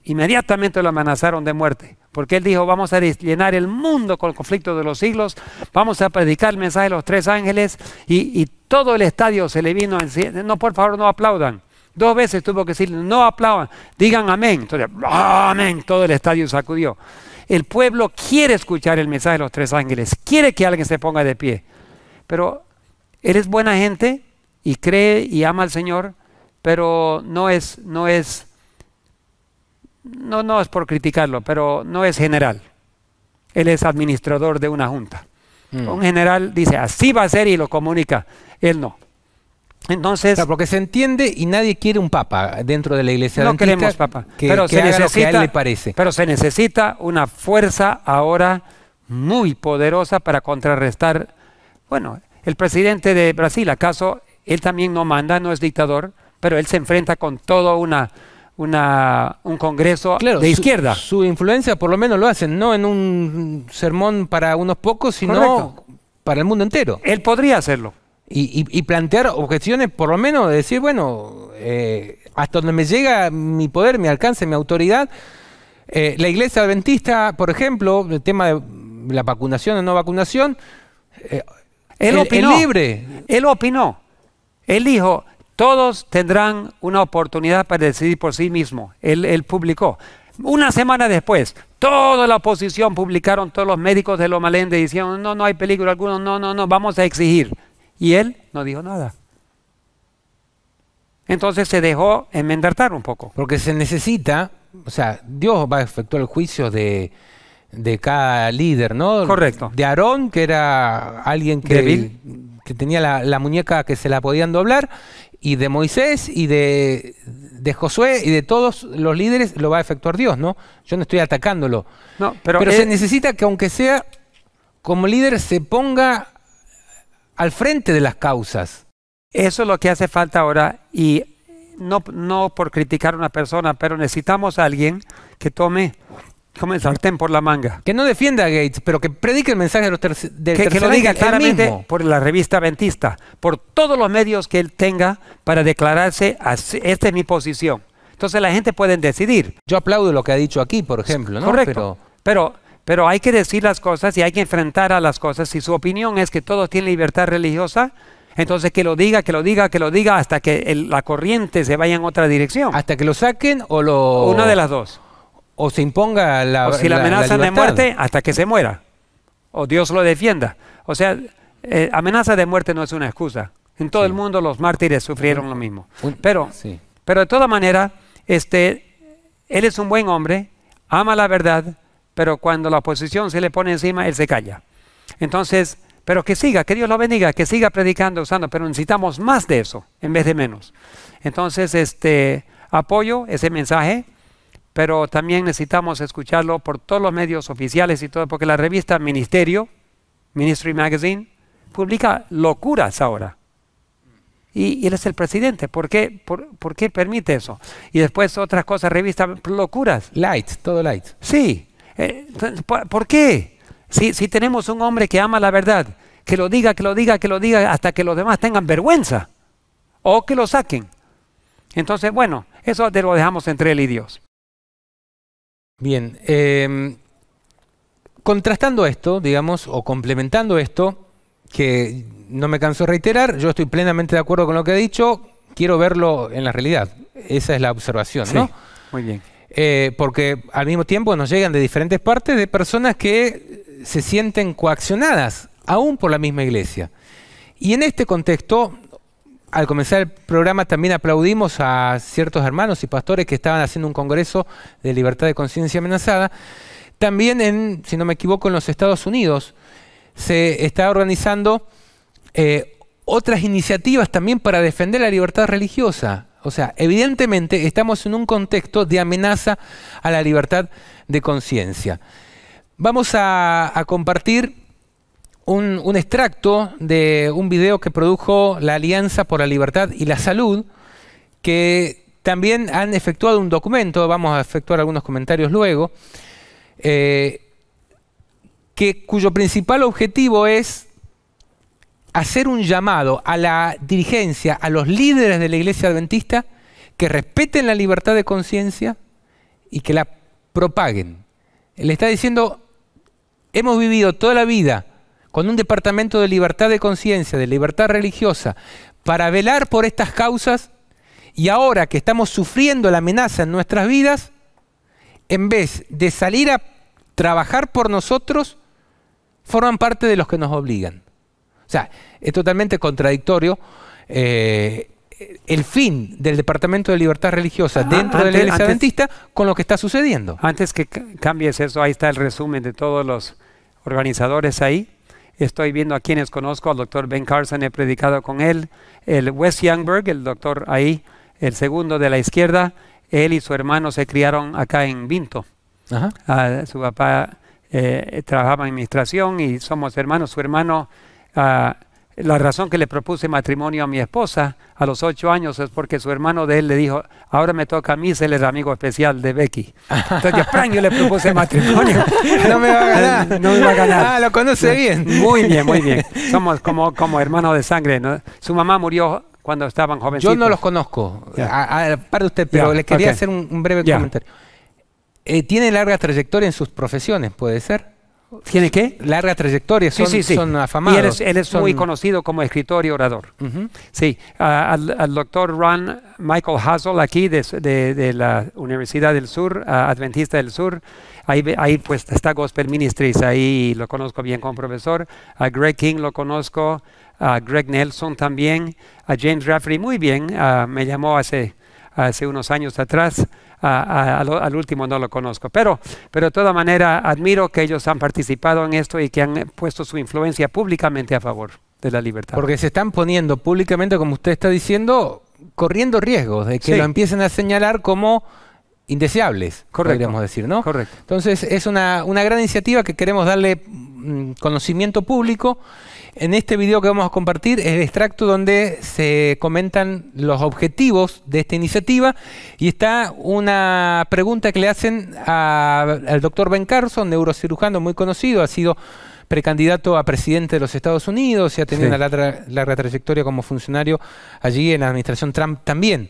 Speaker 3: Inmediatamente lo amenazaron de muerte, porque él dijo, vamos a llenar el mundo con el conflicto de los siglos, vamos a predicar el mensaje de los tres ángeles y, todo el estadio se le vino decir, No, por favor, no aplaudan. Dos veces tuvo que decir, no aplaudan, digan amén. Entonces, amén, todo el estadio sacudió. El pueblo quiere escuchar el mensaje de los tres ángeles, quiere que alguien se ponga de pie. Pero eres buena gente y cree y ama al Señor, pero no es, no es, no, no es por criticarlo, pero no es general. Él es administrador de una junta. Mm. Un general dice, así va a ser y lo comunica. Él no. Entonces, porque se entiende y nadie quiere un papa dentro de la iglesia. No queremos papa, pero se necesita, Pero se necesita una fuerza ahora muy poderosa para contrarrestar. Bueno, el presidente de Brasil, acaso él también no manda, no es dictador, pero él se enfrenta con todo una, un congreso de izquierda. Su, influencia
Speaker 1: por lo menos lo hacen, no en un sermón para unos pocos, sino para el mundo entero. Él podría hacerlo y, plantear objeciones, por lo menos decir, bueno, eh, hasta donde me llega mi poder, mi alcance, mi autoridad. Eh, la iglesia adventista, por ejemplo, el tema de la vacunación o no vacunación, eh, él, opinó, libre.
Speaker 3: Él opinó. Él dijo, todos tendrán una oportunidad para decidir por sí mismo. Él, él publicó. Una semana después, toda la oposición publicaron, todos los médicos de Loma y decían, no, no hay peligro alguno, no, no, no, vamos a exigir. Y él no dijo nada. Entonces se dejó enmendartar un poco. Porque se necesita, o sea, Dios va a efectuar el juicio
Speaker 1: de, cada líder, ¿no? Correcto. De Aarón, que era alguien que, tenía la, muñeca que se la podían doblar, y de Moisés, y de, de, Josué, y de todos los líderes, lo va a efectuar Dios, ¿no? Yo no estoy atacándolo. No, pero, se necesita que aunque sea como líder se ponga
Speaker 3: al frente de las causas. Eso es lo que hace falta ahora y no, no por criticar a una persona, pero necesitamos a alguien que tome como el sartén por la manga. Que no defienda a Gates, pero que predique el mensaje de los terceros. Que, lo diga claramente por la revista Ventista, por todos los medios que él tenga para declararse, esta es mi posición. Entonces la gente puede decidir. Yo aplaudo lo que ha dicho aquí, por ejemplo. ¿no? Correcto. pero pero hay que decir las cosas y hay que enfrentar a las cosas. Si su opinión es que todos tienen libertad religiosa, entonces que lo diga, que lo diga, que lo diga hasta que la corriente se vaya en otra dirección. Hasta que lo saquen o lo... Una de las dos. O se imponga la... O si la, amenazan de muerte, hasta que se muera. O Dios lo defienda. O sea, eh, amenaza de muerte no es una excusa. En todo el mundo los mártires sufrieron lo mismo. Pero, sí. pero de toda manera, este, él es un buen hombre, ama la verdad pero cuando la oposición se le pone encima, él se calla. Entonces, pero que siga, que Dios lo bendiga, que siga predicando, usando, pero necesitamos más de eso en vez de menos. Entonces, este, apoyo ese mensaje, pero también necesitamos escucharlo por todos los medios oficiales y todo, porque la revista Ministerio, Ministry Magazine, publica locuras ahora. Y, él es el presidente. ¿Por qué, permite eso? Y después otras cosas, revistas, locuras. Light, todo light. Sí, eh, ¿Por qué? Si, tenemos un hombre que ama la verdad, que lo diga, que lo diga, que lo diga, hasta que los demás tengan vergüenza o que lo saquen. Entonces, bueno, eso te lo dejamos entre él y Dios. Bien, em,
Speaker 1: contrastando esto, digamos, o complementando esto, que no me canso de reiterar, yo estoy plenamente de acuerdo con lo que ha dicho, quiero verlo en la realidad. Esa es la observación, Muy bien. Eh, porque al mismo tiempo nos llegan de diferentes partes de personas que se sienten coaccionadas, aún por la misma iglesia. Y en este contexto, al comenzar el programa también aplaudimos a ciertos hermanos y pastores que estaban haciendo un congreso de libertad de conciencia amenazada. También en, si no me equivoco, en los Estados Unidos se está organizando eh, otras iniciativas también para defender la libertad religiosa. O sea, evidentemente estamos en un contexto de amenaza a la libertad de conciencia. Vamos a, compartir un, extracto de un video que produjo la Alianza por la Libertad y la Salud, que también han efectuado un documento, vamos a efectuar algunos comentarios luego, eh, que, cuyo principal objetivo es hacer un llamado a la dirigencia, a los líderes de la iglesia adventista, que respeten la libertad de conciencia y que la propaguen. Él está diciendo, hemos vivido toda la vida con un departamento de libertad de conciencia, de libertad religiosa, para velar por estas causas y ahora que estamos sufriendo la amenaza en nuestras vidas, en vez de salir a trabajar por nosotros, forman parte de los que nos obligan. O sea, es totalmente contradictorio. Eh, el fin del Departamento de Libertad Religiosa dentro del antes, de Adventista
Speaker 3: con lo que está sucediendo. Antes que cambies eso, ahí está el resumen de todos los organizadores ahí. Estoy viendo a quienes conozco, al doctor Ben Carson, he predicado con él, el Wes Youngberg, el doctor ahí, el segundo de la izquierda, él y su hermano se criaron acá en Vinto. Ah, su papá eh, trabajaba en administración y somos hermanos, su hermano la razón que le propuse matrimonio a mi esposa a los ocho años es porque su hermano de él le dijo, ahora me toca a mí ser el amigo especial de Becky. Entonces yo, le propuse matrimonio. (laughs) (laughs) no me va a ganar. Ah, lo conoce bien. Muy bien, muy bien. (laughs) Somos como, como hermanos de sangre. Su mamá murió cuando estaban jovencitos. Yo no los conozco,
Speaker 1: yeah. de usted, pero le quería hacer un, breve comentario. Eh, tiene larga trayectoria en sus profesiones, ¿puede ser? ¿Tiene qué? Larga trayectoria, son, sí, son afamados. Y él es, muy
Speaker 3: conocido como escritor y orador. Sí, al, doctor Ron Michael Hassel, aquí de, la Universidad del Sur, Adventista del Sur, ahí, ahí, pues está Gospel Ministries, ahí lo conozco bien como profesor. A Greg King lo conozco, a Greg Nelson también, a James Rafferty muy bien, me llamó hace, hace unos años atrás al último no lo conozco. Pero, pero de toda manera, admiro que ellos han participado en esto y que han eh, puesto su influencia públicamente a favor de la libertad. Porque
Speaker 1: se están poniendo públicamente, como usted está diciendo, corriendo riesgos de que lo empiecen a señalar como indeseables, Correcto. podríamos decir, ¿no? Correcto. Entonces es una, una gran iniciativa que queremos darle mm, conocimiento público en este video que vamos a compartir es el extracto donde se comentan los objetivos de esta iniciativa y está una pregunta que le hacen al doctor Ben Carson, neurocirujano muy conocido, ha sido precandidato a presidente de los Estados Unidos y ha tenido una larga trayectoria como funcionario allí en la administración Trump también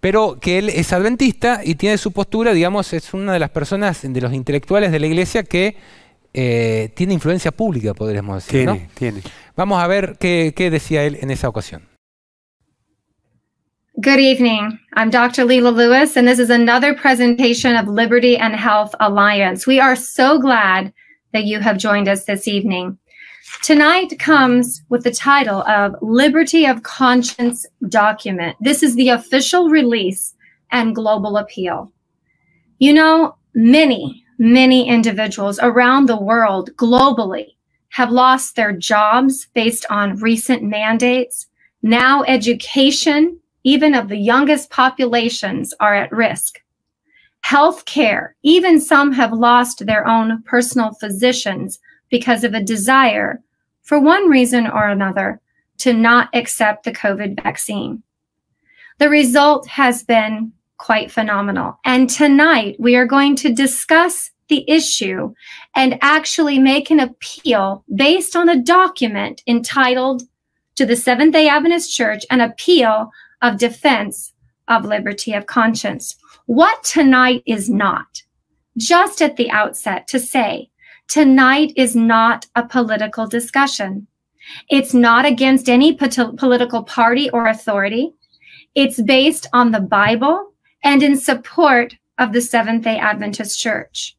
Speaker 1: pero que él es adventista y tiene su postura, digamos, es una de las personas, de los intelectuales de la iglesia que eh, tiene influencia pública, podríamos decir. Tiene, ¿no? tiene. Vamos a ver qué, qué decía él en esa ocasión.
Speaker 8: Good evening. I'm Dr. Leela Lewis, and this is another presentation of Liberty and Health Alliance. We are so glad that you have joined us this evening. Tonight comes with the title of Liberty of Conscience Document. This is the official release and global appeal. You know, many many individuals around the world globally have lost their jobs based on recent mandates. Now education, even of the youngest populations, are at risk. Healthcare, even some have lost their own personal physicians because of a desire, for one reason or another, to not accept the COVID vaccine. The result has been quite phenomenal. And tonight we are going to discuss the issue and actually make an appeal based on a document entitled to the Seventh day Adventist Church an appeal of defense of liberty of conscience. What tonight is not, just at the outset to say, tonight is not a political discussion. It's not against any political party or authority. It's based on the Bible and in support of the Seventh day Adventist Church.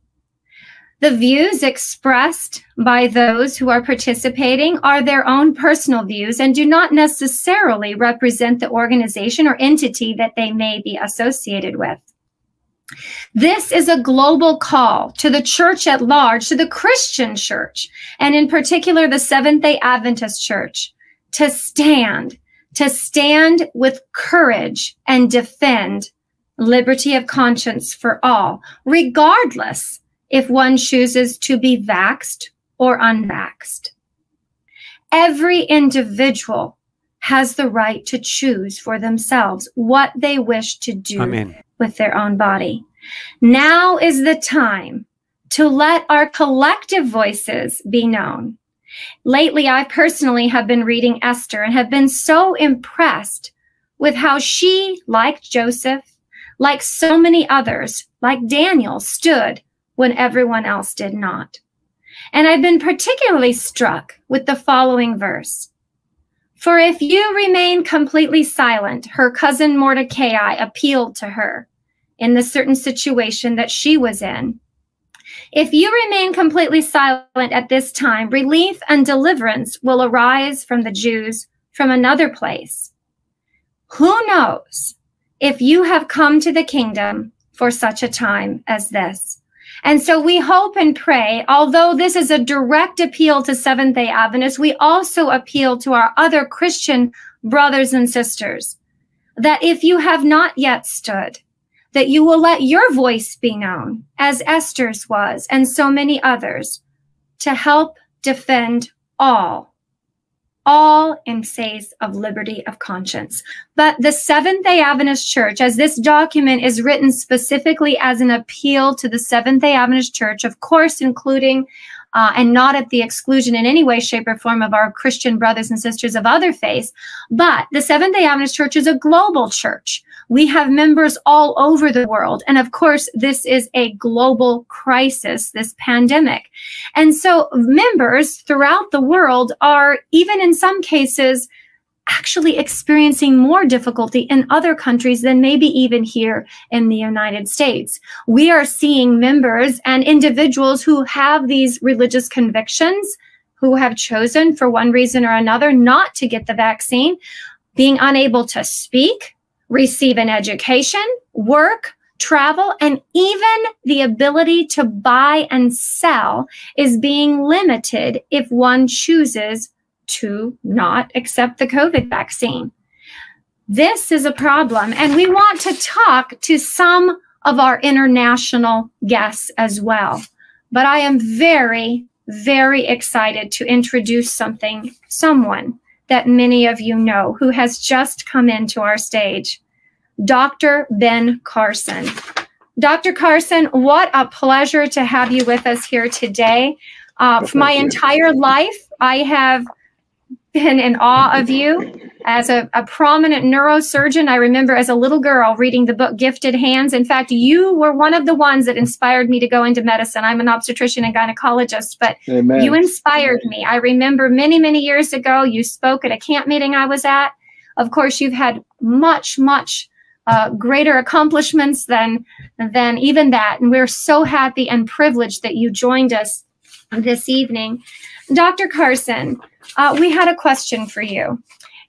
Speaker 8: The views expressed by those who are participating are their own personal views and do not necessarily represent the organization or entity that they may be associated with. This is a global call to the church at large, to the Christian church, and in particular the Seventh day Adventist church, to stand, to stand with courage and defend liberty of conscience for all, regardless if one chooses to be vaxed or unvaxed. Every individual has the right to choose for themselves what they wish to do Amen. with their own body. Now is the time to let our collective voices be known. Lately, I personally have been reading Esther and have been so impressed with how she, like Joseph like so many others, like Daniel, stood when everyone else did not. And I've been particularly struck with the following verse. For if you remain completely silent, her cousin Mordecai appealed to her in the certain situation that she was in. If you remain completely silent at this time, relief and deliverance will arise from the Jews from another place. Who knows if you have come to the kingdom for such a time as this. And so we hope and pray, although this is a direct appeal to Seventh day Adventists, we also appeal to our other Christian brothers and sisters that if you have not yet stood, that you will let your voice be known, as Esther's was, and so many others, to help defend all all in says of liberty of conscience. But the Seventh day Adventist Church, as this document is written specifically as an appeal to the Seventh day Adventist Church, of course, including uh, and not at the exclusion in any way, shape, or form of our Christian brothers and sisters of other faiths. But the Seventh day Adventist Church is a global church. We have members all over the world. And of course, this is a global crisis, this pandemic. And so members throughout the world are, even in some cases, actually experiencing more difficulty in other countries than maybe even here in the United States. We are seeing members and individuals who have these religious convictions, who have chosen for one reason or another not to get the vaccine, being unable to speak, receive an education, work, travel, and even the ability to buy and sell is being limited if one chooses to not accept the COVID vaccine. This is a problem, and we want to talk to some of our international guests as well. But I am very, very excited to introduce something, someone that many of you know who has just come into our stage, Dr. Ben Carson. Dr. Carson, what a pleasure to have you with us here today. Uh, for my entire life, I have been in awe of you as a, a, prominent neurosurgeon. I remember as a little girl reading the book Gifted Hands. In fact, you were one of the ones that inspired me to go into medicine. I'm an obstetrician and gynecologist, but Amen. you inspired Amen. me. I remember many, many years ago, you spoke at a camp meeting I was at. Of course, you've had much, much uh, greater accomplishments than, than even that. And we're so happy and privileged that you joined us this evening. Dr. Carson, uh, we had a question for you.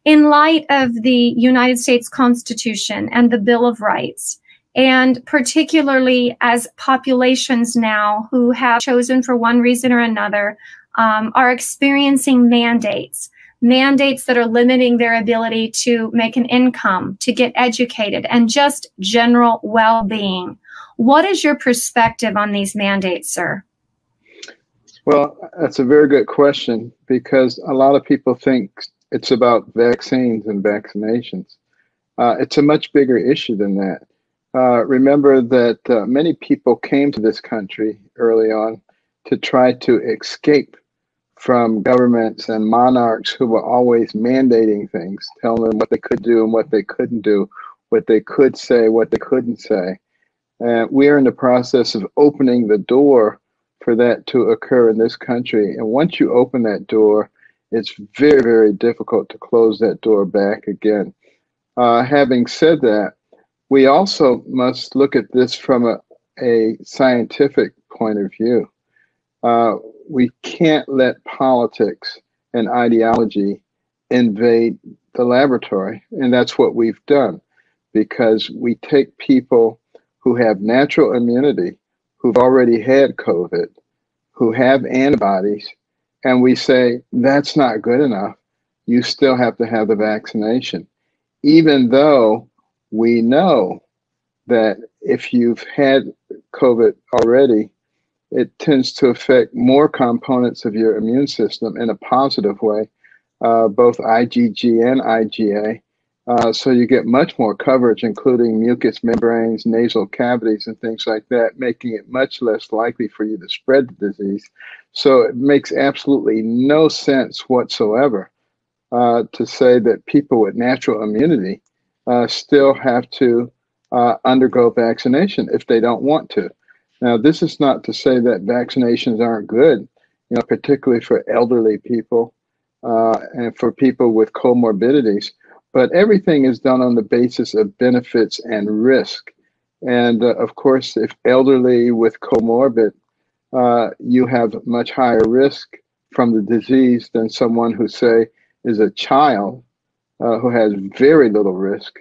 Speaker 8: In light of the United States Constitution and the Bill of Rights, and particularly as populations now who have chosen for one reason or another um, are experiencing mandates, mandates that are limiting their ability to make an income, to get educated, and just general well being. What is your perspective on these mandates, sir?
Speaker 6: Well, that's a very good question because a lot of people think it's about vaccines and vaccinations. Uh, it's a much bigger issue than that. Uh, remember that uh, many people came to this country early on to try to escape from governments and monarchs who were always mandating things, telling them what they could do and what they couldn't do, what they could say, what they couldn't say. And we are in the process of opening the door for that to occur in this country. And once you open that door, it's very, very difficult to close that door back again. Uh, having said that, we also must look at this from a, a scientific point of view. Uh, we can't let politics and ideology invade the laboratory, and that's what we've done because we take people who have natural immunity who've already had COVID, who have antibodies, and we say, that's not good enough. You still have to have the vaccination, even though we know that if you've had COVID already, it tends to affect more components of your immune system in a positive way, uh, both IgG and IgA, uh, so you get much more coverage, including mucous membranes, nasal cavities, and things like that, making it much less likely for you to spread the disease. So it makes absolutely no sense whatsoever uh, to say that people with natural immunity uh, still have to uh, undergo vaccination if they don't want to. Now, this is not to say that vaccinations aren't good, you know, particularly for elderly people uh, and for people with comorbidities but everything is done on the basis of benefits and risk. And uh, of course, if elderly with comorbid, uh, you have much higher risk from the disease than someone who, say, is a child uh, who has very little risk.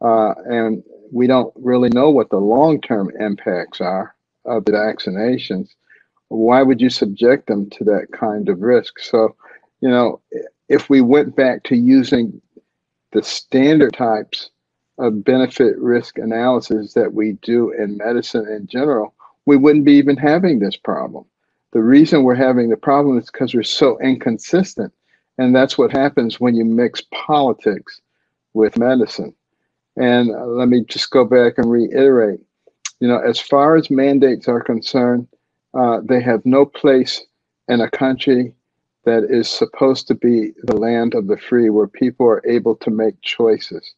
Speaker 6: Uh, and we don't really know what the long term impacts are of the vaccinations. Why would you subject them to that kind of risk? So, you know, if we went back to using the standard types of benefit risk analysis that we do in medicine in general, we wouldn't be even having this problem. The reason we're having the problem is because we're so inconsistent. And that's what happens when you mix politics with medicine. And uh, let me just go back and reiterate. You know, as far as mandates are concerned, uh, they have no place in a country that is supposed to be the land of the free where people are able to make choices.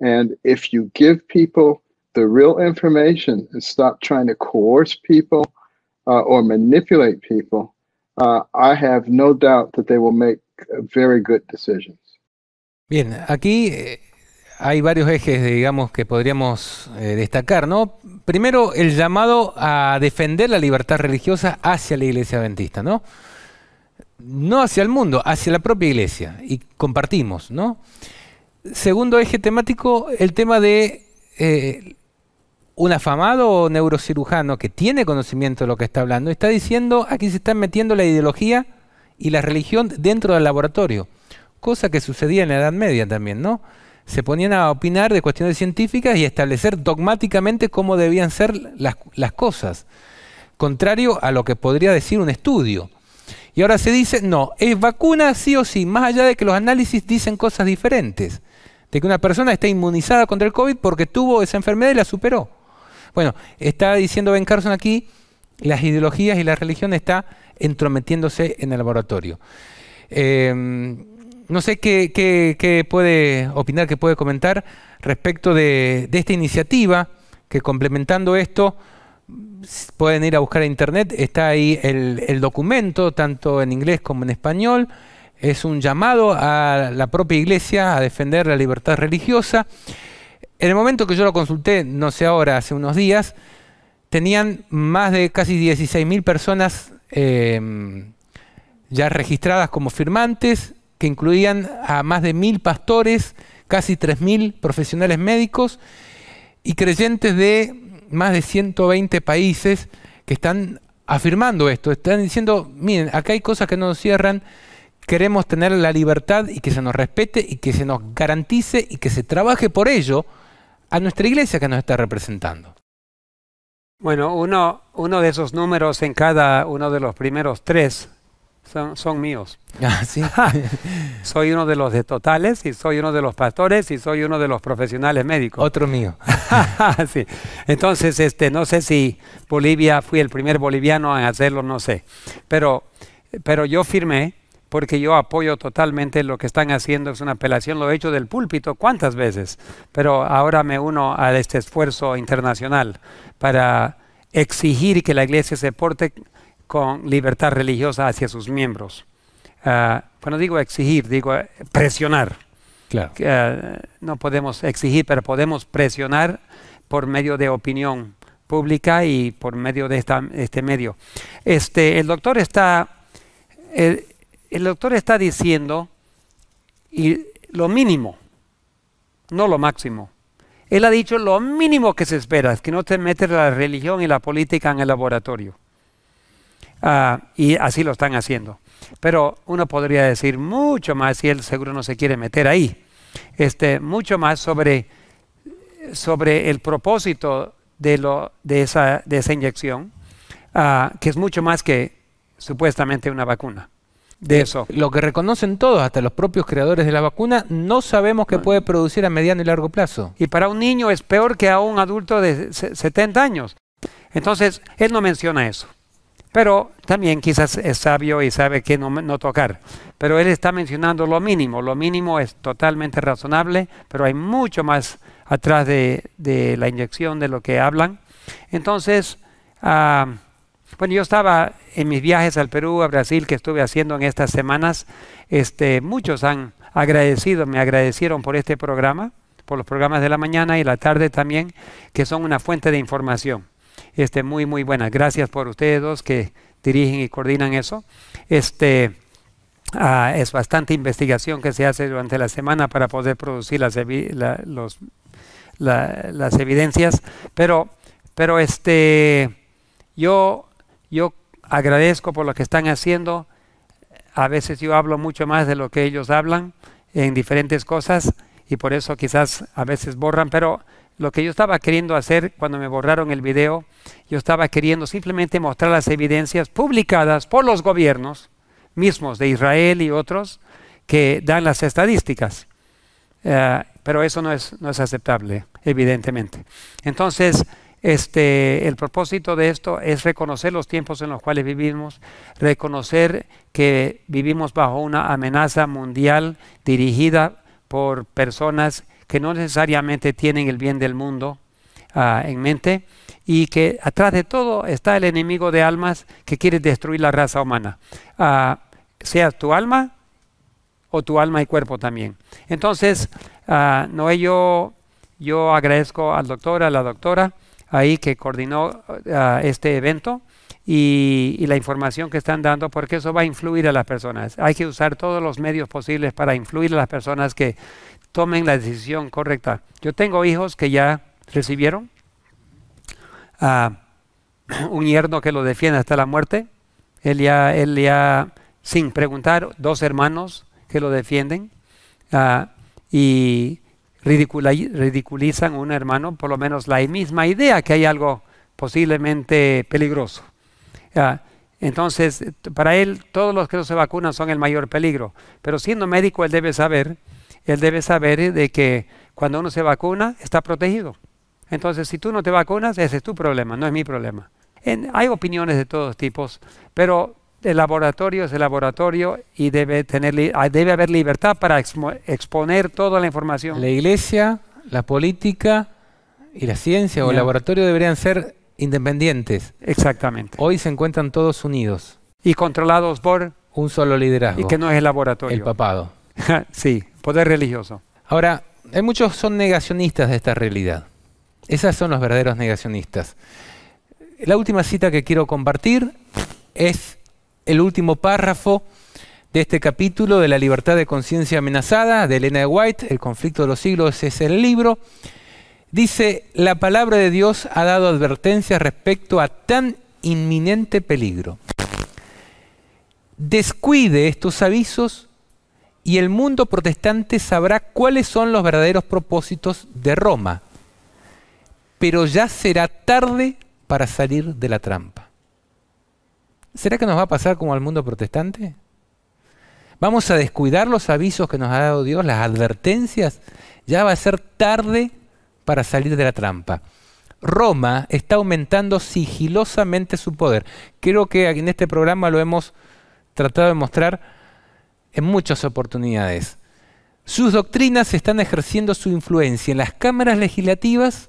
Speaker 6: And if you give people the real information and stop trying to coerce people uh, or manipulate people, uh, I have no doubt that they will make very good decisions.
Speaker 1: Bien, aquí eh, hay varios ejes, digamos, que podríamos eh, destacar, ¿no? Primero, el llamado a defender la libertad religiosa hacia la iglesia adventista, ¿no? no hacia el mundo, hacia la propia iglesia, y compartimos, ¿no? Segundo eje temático, el tema de eh, un afamado neurocirujano que tiene conocimiento de lo que está hablando, está diciendo aquí se están metiendo la ideología y la religión dentro del laboratorio, cosa que sucedía en la Edad Media también, ¿no? Se ponían a opinar de cuestiones científicas y a establecer dogmáticamente cómo debían ser las cosas, contrario a lo que podría decir un estudio. Y ahora se dice, no, es vacuna sí o sí, más allá de que los análisis dicen cosas diferentes, de que una persona está inmunizada contra el COVID porque tuvo esa enfermedad y la superó. Bueno, está diciendo Ben Carson aquí, las ideologías y la religión está entrometiéndose en el laboratorio. Em, no sé qué, puede opinar, qué puede comentar respecto de esta iniciativa que complementando esto pueden ir a buscar a internet, está ahí el, documento, tanto en inglés como en español. Es un llamado a la propia iglesia a defender la libertad religiosa. En el momento que yo lo consulté, no sé ahora, hace unos días, tenían más de casi 16.000 personas eh, ya registradas como firmantes, que incluían a más de mil pastores, casi 3.000 profesionales médicos y creyentes de más de 120 países que están afirmando esto, están diciendo, miren, acá hay cosas que no nos cierran, queremos tener la libertad y que se nos respete y que se nos garantice y que se trabaje por ello a nuestra iglesia que nos está representando.
Speaker 3: Bueno, uno, uno de esos números en cada uno de los primeros tres son, míos. (laughs) Ah, (laughs) soy uno de los de totales y soy uno de los pastores y soy uno de los profesionales médicos. Otro mío. (laughs) sí. Entonces, este, no sé si Bolivia, fui el primer boliviano en hacerlo, no sé. Pero, pero yo firmé porque yo apoyo totalmente lo que están haciendo, es una apelación, lo he hecho del púlpito cuántas veces, pero ahora me uno a este esfuerzo internacional para exigir que la iglesia se porte con libertad religiosa hacia sus miembros. Ah, bueno, digo exigir, digo eh, presionar. Ah, no podemos exigir, pero podemos presionar por medio de opinión pública y por medio de esta, este medio. Este, el, doctor está, el, doctor está diciendo y lo mínimo, no lo máximo. Él ha dicho lo mínimo que se espera, que no te metas la religión y la política en el laboratorio. Ah, y así lo están haciendo. Pero uno podría decir mucho más, si el seguro no se quiere meter ahí, este, mucho más sobre, sobre el propósito de, lo, de, esa, inyección, ah, que es mucho más que supuestamente una vacuna. De eh, eso. Lo que reconocen todos, hasta los propios creadores de la vacuna, no sabemos qué puede producir a mediano y largo plazo. Y para un niño es peor que a un adulto de 70 años. Entonces, él no menciona eso. Pero también quizás es sabio y sabe que no, tocar. Pero él está mencionando lo mínimo. Lo mínimo es totalmente razonable, pero hay mucho más atrás de, la inyección de lo que hablan. Entonces, ah, bueno, yo estaba en mis viajes al Perú, a Brasil, que estuve haciendo en estas semanas. Este, muchos han agradecido, me agradecieron por este programa, por los programas de la mañana y la tarde también, que son una fuente de información. Este, muy, muy buenas. Gracias por ustedes dos que dirigen y coordinan eso. Este, ah, es bastante investigación que se hace durante la semana para poder producir las, las evidencias, pero, pero este, yo, yo agradezco por lo que están haciendo. A veces yo hablo mucho más de lo que ellos hablan en diferentes cosas y por eso quizás a veces borran, pero lo que yo estaba queriendo hacer cuando me borraron el video, yo estaba queriendo simplemente mostrar las evidencias publicadas por los gobiernos mismos de Israel y otros que dan las estadísticas. Eh, pero eso no es, no es aceptable, evidentemente. Entonces, este, el propósito de esto es reconocer los tiempos en los cuales vivimos, reconocer que vivimos bajo una amenaza mundial dirigida por personas que no necesariamente tienen el bien del mundo ah, en mente y que atrás de todo está el enemigo de almas que quiere destruir la raza humana, ah, sea tu alma o tu alma y cuerpo también. Entonces, uh, ah, no yo, yo agradezco al doctor, a la doctora ahí que coordinó este evento. Y, y, la información que están dando, porque eso va a influir a las personas. Hay que usar todos los medios posibles para influir a las personas que tomen la decisión correcta. Yo tengo hijos que ya recibieron un yerno que lo defiende hasta la muerte. Él ya, él ya sin preguntar, dos hermanos que lo defienden y ridiculizan a un hermano, por lo menos la misma idea que hay algo posiblemente peligroso. entonces, para él, todos los que no se vacunan son el mayor peligro. Pero siendo médico, él debe saber él debe saber eh, de que cuando uno se vacuna está protegido. Entonces, si tú no te vacunas, ese es tu problema, no es mi problema. hay opiniones de todos tipos, pero el laboratorio es el laboratorio y debe, tener, ah, debe haber libertad para exponer toda la información. La iglesia, la política y la
Speaker 1: ciencia o el laboratorio deberían ser independientes. Exactamente. Hoy se encuentran todos unidos. Y controlados por... Un solo liderazgo. Y que no es el laboratorio. El papado. (laughs) sí, poder religioso. Ahora, hay eh, muchos son negacionistas de esta realidad. Esas son los verdaderos negacionistas. La última cita que quiero compartir es el último párrafo de este capítulo de La libertad de conciencia amenazada de Elena White, El conflicto de los siglos es el libro. Dice, la palabra de Dios ha dado advertencias respecto a tan inminente peligro. Descuide estos avisos y el mundo protestante sabrá cuáles son los verdaderos propósitos de Roma. Pero ya será tarde para salir de la trampa. ¿Será que nos va a pasar como al mundo protestante? ¿Vamos a descuidar los avisos que nos ha dado Dios, las advertencias? Ya va a ser tarde para salir de la trampa. Roma está aumentando sigilosamente su poder. Creo que en este programa lo hemos tratado de mostrar en muchas oportunidades. Sus doctrinas están ejerciendo su influencia en las cámaras legislativas,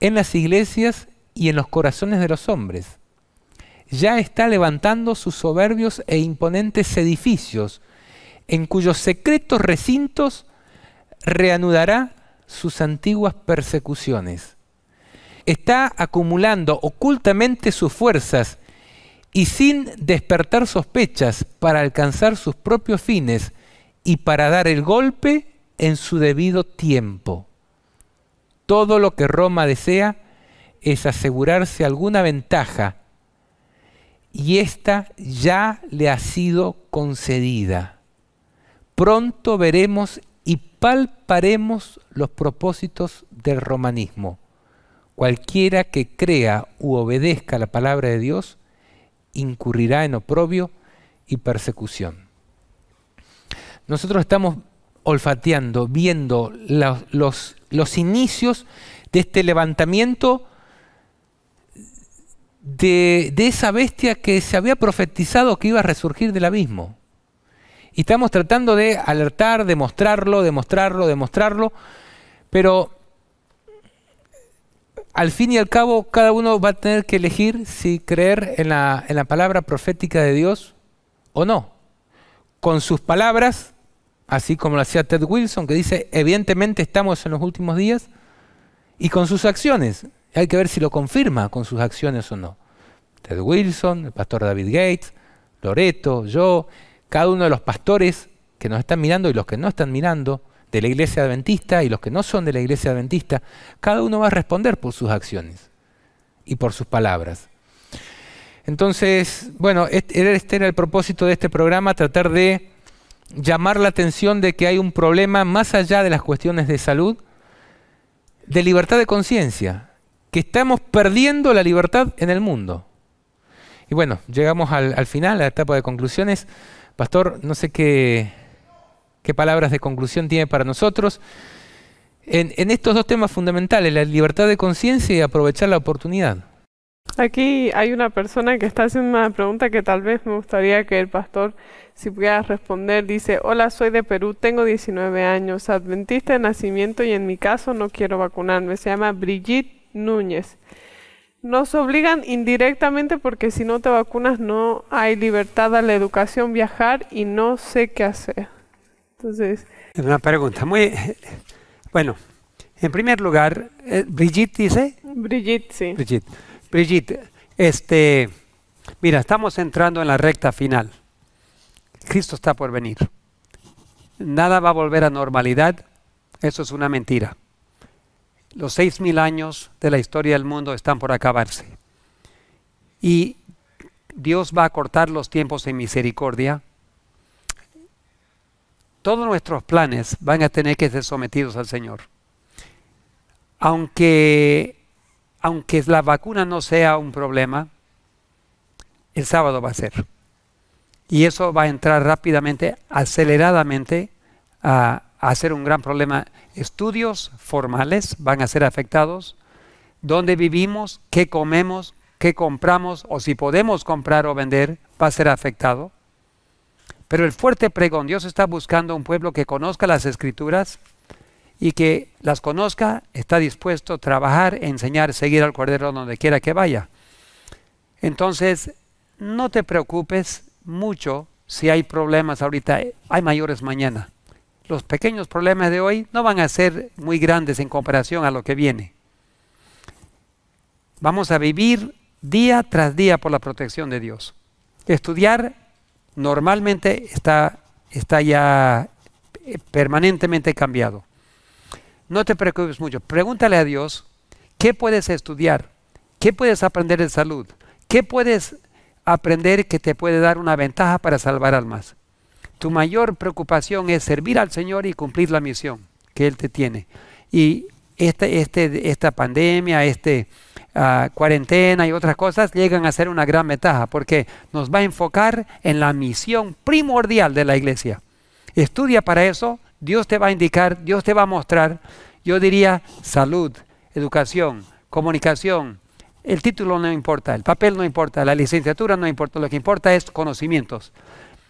Speaker 1: en las iglesias y en los corazones de los hombres. Ya está levantando sus soberbios e imponentes edificios, en cuyos secretos recintos reanudará sus antiguas persecuciones. Está acumulando ocultamente sus fuerzas y sin despertar sospechas para alcanzar sus propios fines y para dar el golpe en su debido tiempo. Todo lo que Roma desea es asegurarse alguna ventaja y ésta ya le ha sido concedida. Pronto veremos y palparemos los propósitos del romanismo. Cualquiera que crea u obedezca la palabra de Dios incurrirá en oprobio y persecución. Nosotros estamos olfateando, viendo los, los inicios de este levantamiento de, esa bestia que se había profetizado que iba a resurgir del abismo. Y estamos tratando de alertar, demostrarlo, demostrarlo, demostrarlo, pero al fin y al cabo cada uno va a tener que elegir si creer en la, en la palabra profética de Dios o no. Con sus palabras, así como lo hacía Ted Wilson, que dice, evidentemente estamos en los últimos días, y con sus acciones. Hay que ver si lo confirma con sus acciones o no. Ted Wilson, el pastor David Gates, Loreto, yo, cada uno de los pastores que nos están mirando y los que no están mirando, de la iglesia adventista y los que no son de la iglesia adventista, cada uno va a responder por sus acciones y por sus palabras. Entonces, bueno, este, este era el propósito de este programa, tratar de llamar la atención de que hay un problema más allá de las cuestiones de salud, de libertad de conciencia, que estamos perdiendo la libertad en el mundo. Y bueno, llegamos al, final, a la etapa de conclusiones. Pastor, no sé qué, qué palabras de conclusión tiene para nosotros en, estos dos temas fundamentales, la libertad de conciencia y aprovechar la oportunidad.
Speaker 2: Aquí hay una persona que está haciendo una pregunta que tal vez me gustaría que el pastor, si pudiera responder, dice, hola, soy de Perú, tengo 19 años, adventista de nacimiento y en mi caso no quiero vacunarme. Se llama Brigitte Núñez. Nos obligan indirectamente porque si no te vacunas no hay libertad a la educación, viajar y no sé qué hacer. Entonces...
Speaker 3: una pregunta muy... Bueno, en primer lugar, eh, Brigitte dice...
Speaker 2: Brigitte, sí. Brigitte.
Speaker 3: Brigitte, este... Mira, estamos entrando en la recta final. Cristo está por venir. Nada va a volver a normalidad. Eso es una mentira. Los seis mil años de la historia del mundo están por acabarse. Y Dios va a cortar los tiempos en misericordia todos nuestros planes van a tener que ser sometidos al Señor. Aunque, aunque la vacuna no sea un problema, el sábado va a ser. Y eso va a entrar rápidamente, aceleradamente, a, a ser un gran problema. Estudios formales van a ser afectados. Dónde vivimos, qué comemos, qué compramos o si podemos comprar o vender, va a ser afectado. Pero el fuerte pregón, Dios está buscando un pueblo que conozca las escrituras y que las conozca, está dispuesto a trabajar, enseñar, seguir al Cordero donde quiera que vaya. Entonces, no te preocupes mucho si hay problemas ahorita, hay mayores mañana. Los pequeños problemas de hoy no van a ser muy grandes en comparación a lo que viene. Vamos a vivir día tras día por la protección de Dios. Estudiar normalmente está, está ya eh, permanentemente cambiado. No te preocupes mucho. Pregúntale a Dios qué puedes estudiar, qué puedes aprender de salud, qué puedes aprender que te puede dar una ventaja para salvar almas. Tu mayor preocupación es servir al Señor y cumplir la misión que Él te tiene. Y este, este, esta pandemia, este, cuarentena y otras cosas llegan a ser una gran ventaja porque nos va a enfocar en la misión primordial de la iglesia. Estudia para eso, Dios te va a indicar, Dios te va a mostrar, yo diría salud, educación, comunicación. El título no importa, el papel no importa, la licenciatura no importa, lo que importa es conocimientos.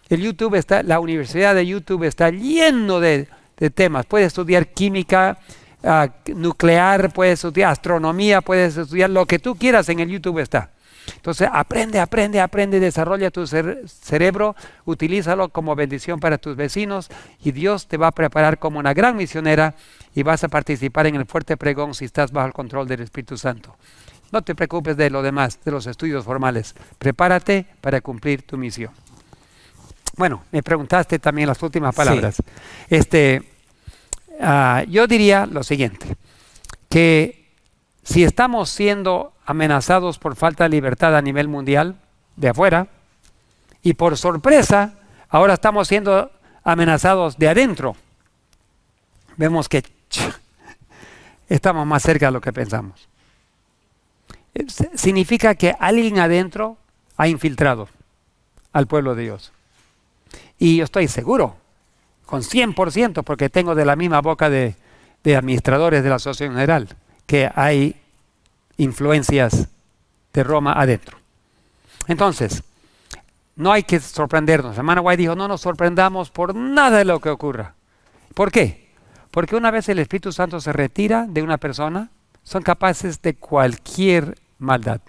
Speaker 3: El YouTube está, la universidad de YouTube está lleno de, temas. puede estudiar química, nuclear, puedes estudiar astronomía, puedes estudiar lo que tú quieras en el YouTube está. Entonces aprende, aprende, aprende, desarrolla tu cerebro, utilízalo como bendición para tus vecinos y Dios te va a preparar como una gran misionera y vas a participar en el fuerte pregón si estás bajo el control del Espíritu Santo. No te preocupes de lo demás, de los estudios formales. Prepárate para cumplir tu misión. Bueno, me preguntaste también las últimas palabras. Este, Ah, yo diría lo siguiente, que si estamos siendo amenazados por falta de libertad a nivel mundial, de afuera, y por sorpresa, ahora estamos siendo amenazados de adentro, vemos que estamos más cerca de lo que pensamos. Eh, significa que alguien adentro ha infiltrado al pueblo de Dios. Y yo estoy seguro con 100%, porque tengo de la misma boca de, administradores de la asociación general, que hay influencias de Roma adentro. Entonces, no hay que sorprendernos. Hermano White dijo, no nos sorprendamos por nada de lo que ocurra. ¿Por qué? Porque una vez el Espíritu Santo se retira de una persona, son capaces de cualquier maldad.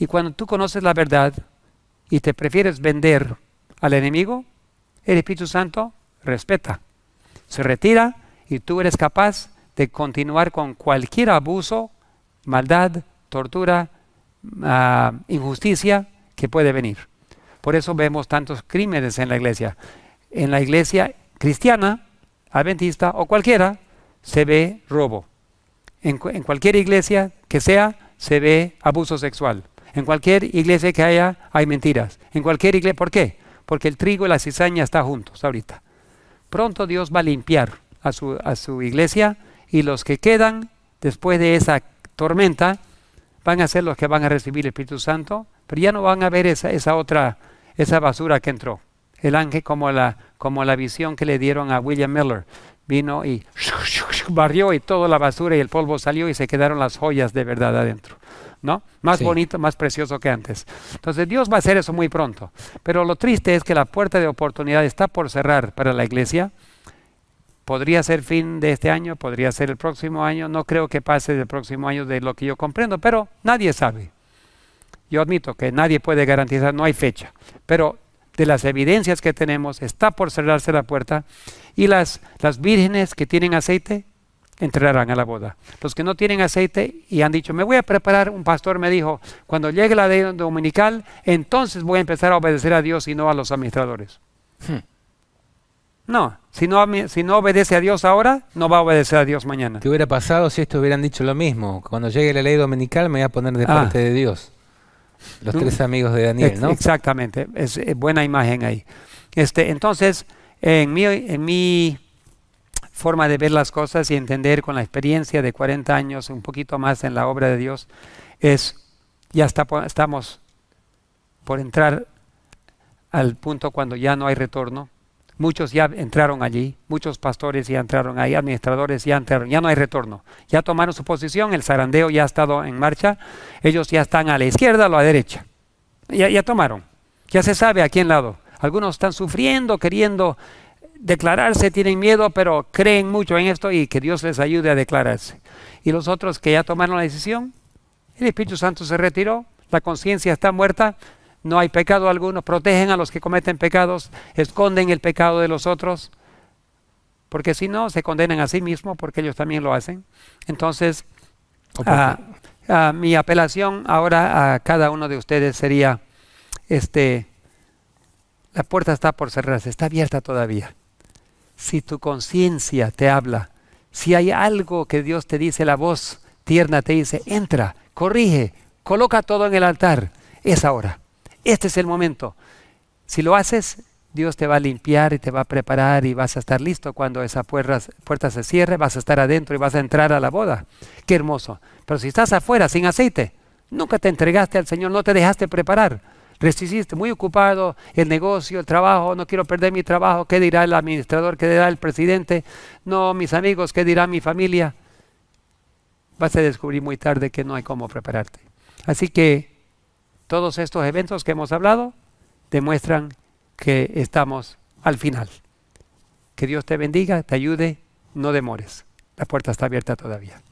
Speaker 3: Y cuando tú conoces la verdad y te prefieres vender al enemigo, el Espíritu Santo respeta, se retira y tú eres capaz de continuar con cualquier abuso, maldad, tortura, ah, injusticia que puede venir. Por eso vemos tantos crímenes en la iglesia. En la iglesia cristiana, adventista o cualquiera, se ve robo. En, cualquier iglesia que sea, se ve abuso sexual. En cualquier iglesia que haya, hay mentiras. En cualquier iglesia, ¿por qué? Porque el trigo y la cizaña están juntos ahorita. Pronto Dios va a limpiar a su, a su iglesia y los que quedan después de esa tormenta van a ser los que van a recibir el Espíritu Santo, pero ya no van a ver esa, esa otra, esa basura que entró. El ángel como la, como la visión que le dieron a William Miller. Vino y barrió y toda la basura y el polvo salió y se quedaron las joyas de verdad adentro. ¿no? Más bonito, más precioso que antes. Entonces Dios va a hacer eso muy pronto. Pero lo triste es que la puerta de oportunidad está por cerrar para la iglesia. Podría ser fin de este año, podría ser el próximo año. No creo que pase del próximo año de lo que yo comprendo, pero nadie sabe. Yo admito que nadie puede garantizar, no hay fecha. Pero de las evidencias que tenemos, está por cerrarse la puerta. Y las, las vírgenes que tienen aceite entrarán a la boda. Los que no tienen aceite y han dicho, me voy a preparar, un pastor me dijo, cuando llegue la ley dominical, entonces voy a empezar a obedecer a Dios y no a los administradores. Hmm. No, si no, si no obedece a Dios ahora, no va a obedecer a Dios mañana. ¿Qué hubiera pasado si esto hubieran dicho lo mismo? Cuando llegue la ley dominical me voy a poner de ah. parte de Dios. Los mm. tres amigos de Daniel, ¿no? Exactamente, es eh, buena imagen ahí. Este, entonces, en mi, en mi forma de ver las cosas y entender con la experiencia de 40 años, un poquito más en la obra de Dios, es ya estamos por entrar al punto cuando ya no hay retorno. Muchos ya entraron allí, muchos pastores ya entraron ahí, administradores ya entraron, ya no hay retorno. Ya tomaron su posición, el zarandeo ya ha estado en marcha, ellos ya están a la izquierda o a la derecha. Ya, ya tomaron, ya se sabe a quién lado. Algunos están sufriendo, queriendo declararse tienen miedo, pero creen mucho en esto y que Dios les ayude a declararse. Y los otros que ya tomaron la decisión, el Espíritu Santo se retiró, la conciencia está muerta, no hay pecado alguno, protegen a los que cometen pecados, esconden el pecado de los otros, porque si no, se condenan a sí mismos porque ellos también lo hacen. Entonces, ah, ah, mi apelación ahora a cada uno de ustedes sería, este, la puerta está por cerrarse, está abierta todavía si tu conciencia te habla, si hay algo que Dios te dice, la voz tierna te dice, entra, corrige, coloca todo en el altar, es ahora, este es el momento. Si lo haces, Dios te va a limpiar y te va a preparar y vas a estar listo cuando esa puerta, se cierre, vas a estar adentro y vas a entrar a la boda. Qué hermoso. Pero si estás afuera sin aceite, nunca te entregaste al Señor, no te dejaste preparar resististe, muy ocupado, el negocio, el trabajo, no quiero perder mi trabajo, ¿qué dirá el administrador? ¿Qué dirá el presidente? No, mis amigos, ¿qué dirá mi familia? Vas a descubrir muy tarde que no hay cómo prepararte. Así que todos estos eventos que hemos hablado demuestran que estamos al final. Que Dios te bendiga, te ayude, no demores. La puerta está abierta todavía.